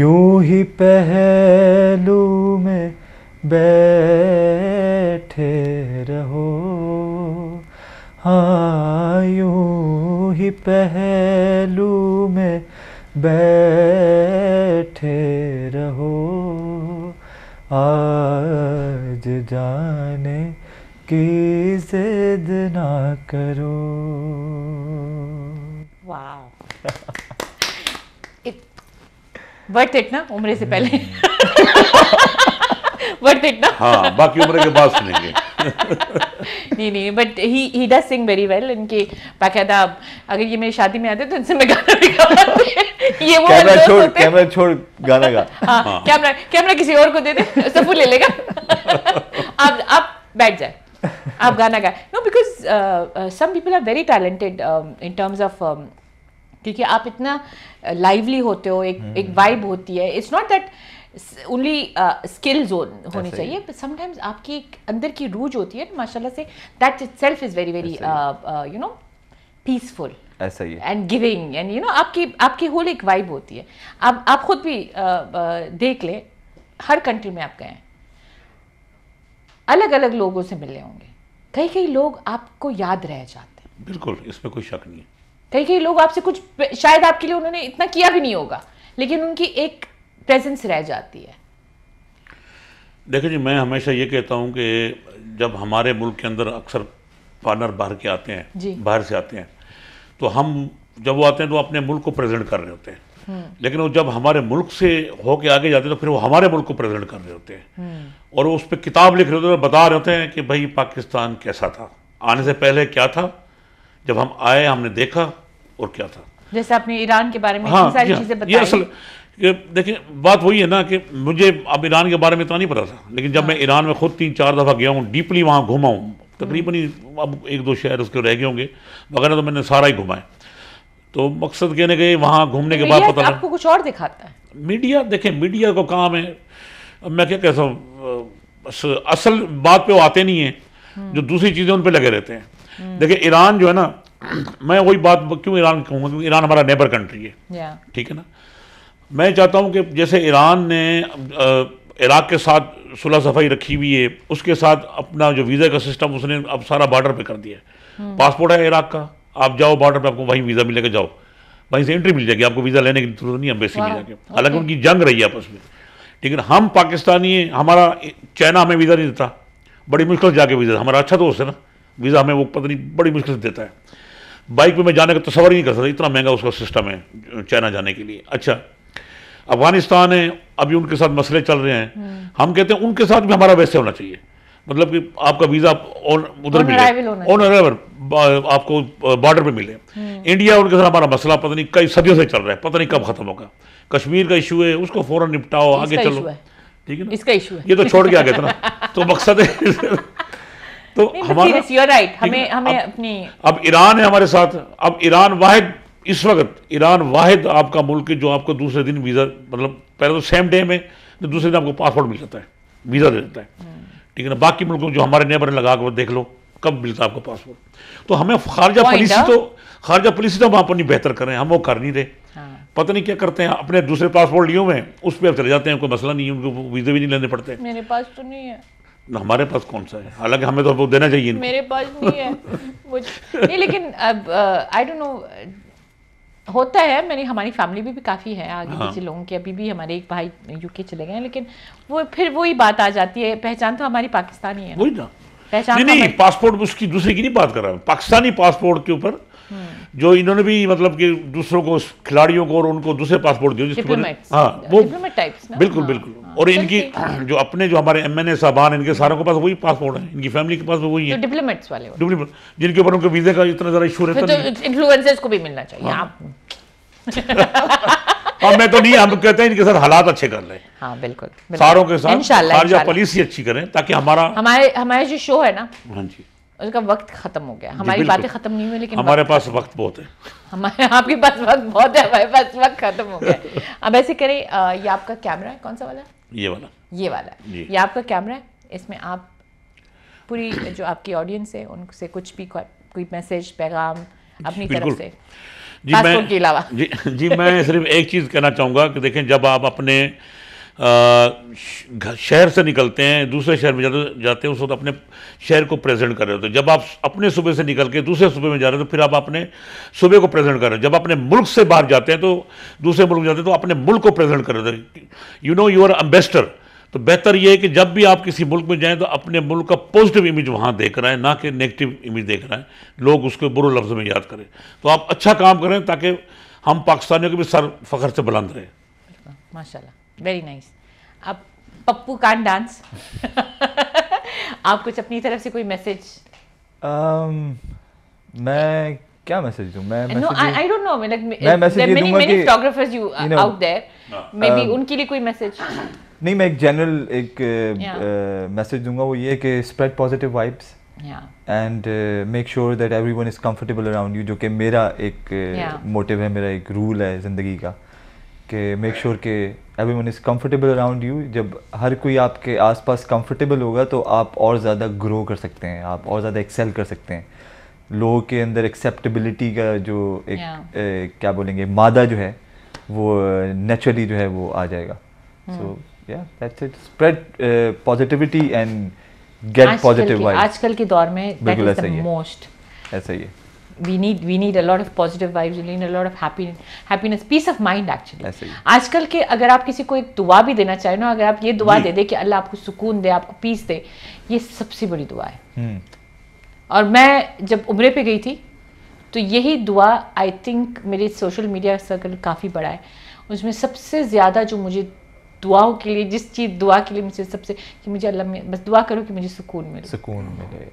यूं ही पहलू में बैठे रहो आयो ही पहलू में बैठे रहो आज जाने की जिद ना करो वाह वर्थ इट ना उम्र से पहले वर्थ हम्म। इट ना हाँ बाकी उम्र के बाद सुनेंगे नहीं नहीं but he he does sing very well इनके बाकायदा अगर ये मेरी शादी में आते तो इनसे मैं गाना भी गा ये वो कैमरा छोड़ कैमरा छोड़ गाना गा हाँ कैमरा हाँ। कैमरा किसी और को दे दे सबू ले लेगा आप आप बैठ जाए आप गाना गाए no because some people are very talented in terms of क्योंकि आप इतना लाइवली होते हो एक एक वाइब हम्म। होती है it's not that only skill zone होनी चाहिए बट समटाइम्स आपकी एक अंदर की रूज होती है माशाल्लाह से that itself is very very you know peaceful ऐसा ही and giving and you know आपकी आपकी होल एक वाइब होती है आप आप खुद भी uh, uh, देख लें हर कंट्री में आप गए अलग अलग लोगों से मिले होंगे कई कई लोग आपको याद रह जाते हैं बिल्कुल इसमें कोई शक नहीं है कई कई लोग आपसे कुछ शायद आपके लिए उन्होंने इतना किया भी नहीं होगा लेकिन उनकी एक प्रेजेंस रह जाती है देखो जी मैं हमेशा ये कहता हूँ कि जब हमारे मुल्क के अंदर अक्सर फॉरनर बाहर के आते हैं बाहर से आते हैं तो हम जब वो आते हैं तो अपने मुल्क को प्रेजेंट कर रहे होते हैं हम्म। लेकिन वो जब हमारे मुल्क से होके आगे जाते हैं तो फिर वो हमारे मुल्क को प्रेजेंट कर रहे होते हैं हम्म। और उस पर किताब लिख रहे होते हैं और बता रहे होते हैं कि भाई पाकिस्तान कैसा था आने से पहले क्या था जब हम आए हमने देखा और क्या था जैसे आपने ईरान के बारे में हाँ, सारी हाँ। चीजें बताई कि देखिए बात वही है ना कि मुझे अब ईरान के बारे में इतना नहीं पता था लेकिन जब मैं हाँ। ईरान में खुद तीन चार दफ़ा गया हूँ डीपली वहाँ घूमा हूँ तकरीबन ही हम्म। अब एक दो शहर उसके रह गए होंगे वगैरह तो मैंने सारा ही घुमाए तो मकसद कहने के वहाँ घूमने के बाद पता आपको कुछ और दिखाता है मीडिया देखें मीडिया को काम है अब मैं क्या कहता हूँ असल बात पे वो आते नहीं हैं हम्म। जो दूसरी चीज़ें उन पर लगे रहते हैं हम्म। देखिए ईरान जो है ना मैं वही बात क्यों ईरान कहूँगा क्योंकि ईरान हमारा नेबर कंट्री है ठीक है ना मैं चाहता हूँ कि जैसे ईरान ने इराक़ के साथ सुलह सफाई रखी हुई है उसके साथ अपना जो वीज़ा का सिस्टम उसने अब सारा बॉर्डर पे कर दिया है हम्म। पासपोर्ट है इराक़ का आप जाओ बॉर्डर पे आपको वहीं वीज़ा मिलेगा जाओ वहीं से एंट्री मिल जाएगी आपको वीज़ा लेने की जरूरत नहीं अम्बेसी मिल जाएगी हालांकि उनकी जंग रही है आपस में लेकिन हम पाकिस्तानी हमारा चाइना हमें वीज़ा नहीं देता बड़ी मुश्किल से जाके वीज़ा हमारा अच्छा दोस्त है ना वीज़ा हमें वो पता नहीं बड़ी मुश्किल से देता है बाइक पे मैं जाने का तस्वर ही नहीं कर सकता इतना महंगा उसका सिस्टम है चाइना जाने के लिए अच्छा अफगानिस्तान है अभी उनके साथ मसले चल रहे हैं हम्म। हम कहते हैं उनके साथ भी हमारा वैसे होना चाहिए मतलब कि आपका वीज़ा उधर मिले ऑन अराइवल आपको बॉर्डर पे मिले इंडिया हम्म। उनके साथ हमारा मसला पता नहीं कई सदियों से चल रहा है पता नहीं कब खत्म होगा कश्मीर का इशू है उसको फौरन निपटाओ आगे चलो ठीक है ना इसका इशू है ये तो छोड़ के आ गया था ना तो मकसद है तो हमारा राइट हमें हमें अपनी अब ईरान है हमारे साथ अब ईरान वाहिद इस वक्त ईरान वाहिद आपका मुल्क है जो आपको दूसरे दिन वीज़ा मतलब पहले तो सेम डे में तो दूसरे दिन आपको पासपोर्ट मिल जाता है वीज़ा दे देता है ठीक है ना बाकी मुल्कों जो हमारे नेबर लगा कर देख लो कब मिलता है आपको पासपोर्ट तो हमें खारजा पॉलिसी तो खारजा पॉलिसी तो हम अपनी बेहतर करें हम वो कर नहीं रहे हाँ। पता नहीं क्या करते हैं अपने दूसरे पासपोर्ट लियो में उस पर चले जाते हैं कोई मसला नहीं है उनको वीज़े भी नहीं लेने पड़ते मेरे पास तो नहीं है हमारे पास कौन सा है हालांकि हमें तो वो देना चाहिए मेरे पास नहीं है नहीं लेकिन अब आई डोंट नो होता है मेरी हमारी फैमिली भी, भी काफ़ी है आगे हाँ। पीछे हाँ। लोगों के अभी भी हमारे एक भाई यूके चले गए हैं लेकिन वो फिर वही बात आ जाती है पहचान तो हमारी पाकिस्तानी है वही ना पहचान नहीं, तो नहीं पासपोर्ट उसकी दूसरे की नहीं बात कर रहा है पाकिस्तानी पासपोर्ट के ऊपर हम्म। जो इन्होंने भी मतलब कि दूसरों को खिलाड़ियों को और उनको दूसरे पासपोर्ट दिए हाँ वो बिल्कुल हाँ, बिल्कुल हाँ। और इनकी जो अपने जो हमारे एम एन ए साहबान इनके सारों के पास वही पासपोर्ट है इनकी फैमिली के पास वही तो है डिप्लोमेट्स वाले डिप्लोमेट जिनके ऊपर उनके वीजे का इतना ज़्यादा इशू रहता तो है इन्फ्लुएंसर्स को भी मिलना चाहिए आप अब मैं तो नहीं हम कहते हैं इनके साथ हालात अच्छे कर लें हाँ बिल्कुल, बिल्कुल। सारों के साथ खारजा पॉलिसी अच्छी करें ताकि हमारा हमारे हमारे जो शो है ना हाँ जी उसका वक्त खत्म हो गया हमारी बातें खत्म नहीं हुई लेकिन हमारे पास वक्त बहुत है हमारे आपके पास वक्त बहुत है हमारे पास वक्त खत्म हो गया अब ऐसे करें ये आपका कैमरा है कौन सा वाला ये वाला ये वाला ये आपका कैमरा है इसमें आप पूरी जो आपकी ऑडियंस है उनसे कुछ भी कोई मैसेज पैगाम अपनी तरफ से जी मैं के अलावा जी जी मैं सिर्फ एक चीज़ कहना चाहूँगा कि देखें जब आप अपने शहर से निकलते हैं दूसरे शहर में जाते हैं उस वक्त अपने शहर को प्रेजेंट कर रहे होते हैं जब आप अपने सुबह से निकल के दूसरे सूबे में जा रहे हो तो फिर आप अपने सुबह को प्रेजेंट कर रहे हो जब अपने मुल्क से बाहर जाते हैं तो दूसरे मुल्क में जाते हैं तो अपने मुल्क को प्रेजेंट कर रहे थे you know you are ambassador तो बेहतर यह है कि जब भी आप किसी मुल्क में जाएं तो अपने मुल्क का पॉजिटिव इमेज वहां देख रहे हैं ना कि नेगेटिव इमेज देख रहे हैं लोग उसको बुरे लफ्ज़ में याद करें तो आप अच्छा काम करें ताकि हम पाकिस्तानियों के भी सर फखर से बुलंद रहे माशाल्लाह वेरी नाइस आप पप्पू कान डांस आप कुछ अपनी तरफ से कोई मैसेज um, मैं क्या मैसेज दूं मैं नो आई डोंट नो मैं मैसेज दूंगा कि many photographers you out there may be उनके लिए कोई मैसेज नहीं मैं एक जनरल एक मैसेज uh, uh, दूंगा वो ये कि spread positive vibes and make sure that everyone is comfortable around you जो कि मेरा एक मोटिव uh, है मेरा एक रूल है ज़िंदगी का कि मेक श्योर के everyone is comfortable around you जब हर कोई आपके आस पास कम्फर्टेबल होगा तो आप और ज़्यादा ग्रो कर सकते हैं आप और ज़्यादा एक्सेल कर सकते हैं लोगों के अंदर एक्सेप्टेबिलिटी का जो एक yeah. ए, क्या बोलेंगे मादा जो है वो नेचुरली जो है वो आ जाएगा सो hmm. yeah that's it spread uh, positivity and get positive vibes आजकल के दौर में that is the most ऐसा ही है we need we need a lot of positive vibes we need a lot of happiness happiness peace of mind actually आजकल के अगर आप किसी को एक दुआ भी देना चाहे ना अगर आप ये दुआ दे दे कि अल्लाह आपको सुकून दे आपको पीस दे ये सबसे बड़ी दुआ है और मैं जब उम्र पे गई थी तो यही दुआ आई थिंक मेरे सोशल मीडिया सर्कल काफ़ी बड़ा है उसमें सबसे ज़्यादा जो मुझे दुआओं के लिए जिस चीज़ दुआ के लिए मुझे सबसे कि मुझे अल्लाह में बस दुआ करो कि मुझे सुकून मिले सुकून मिले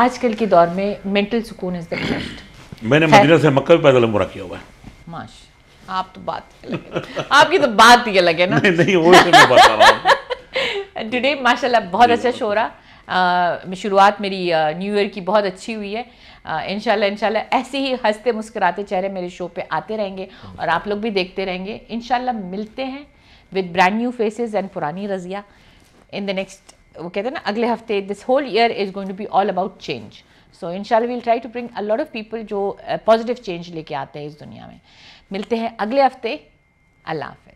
आजकल के दौर में मेंटल सुकून इज़ द बेस्ट मैंने मदीना से मक्का भी पैदल उमरा किया हुआ है माश आप तो बात आपकी तो बात ही अलग है ना नहीं, नहीं वो तो मैं बता रहा हूं टुडे माशाल्लाह बहुत अच्छा शो रहा शुरुआत मेरी न्यू ईयर की बहुत अच्छी हुई है इनशाला इनशाला ऐसे ही हंसते मुस्कुराते चेहरे मेरे शो पे आते रहेंगे और आप लोग भी देखते रहेंगे इनशाला मिलते हैं with brand new faces and पुरानी रज़िया इन द नेक्स्ट वो कहते हैं ना अगले हफ्ते this whole year is going to be all about change so इन शाला will try to bring a lot of people जो पॉजिटिव uh, चेंज लेके आते हैं इस दुनिया में मिलते हैं अगले हफ्ते अल्लाह हाफ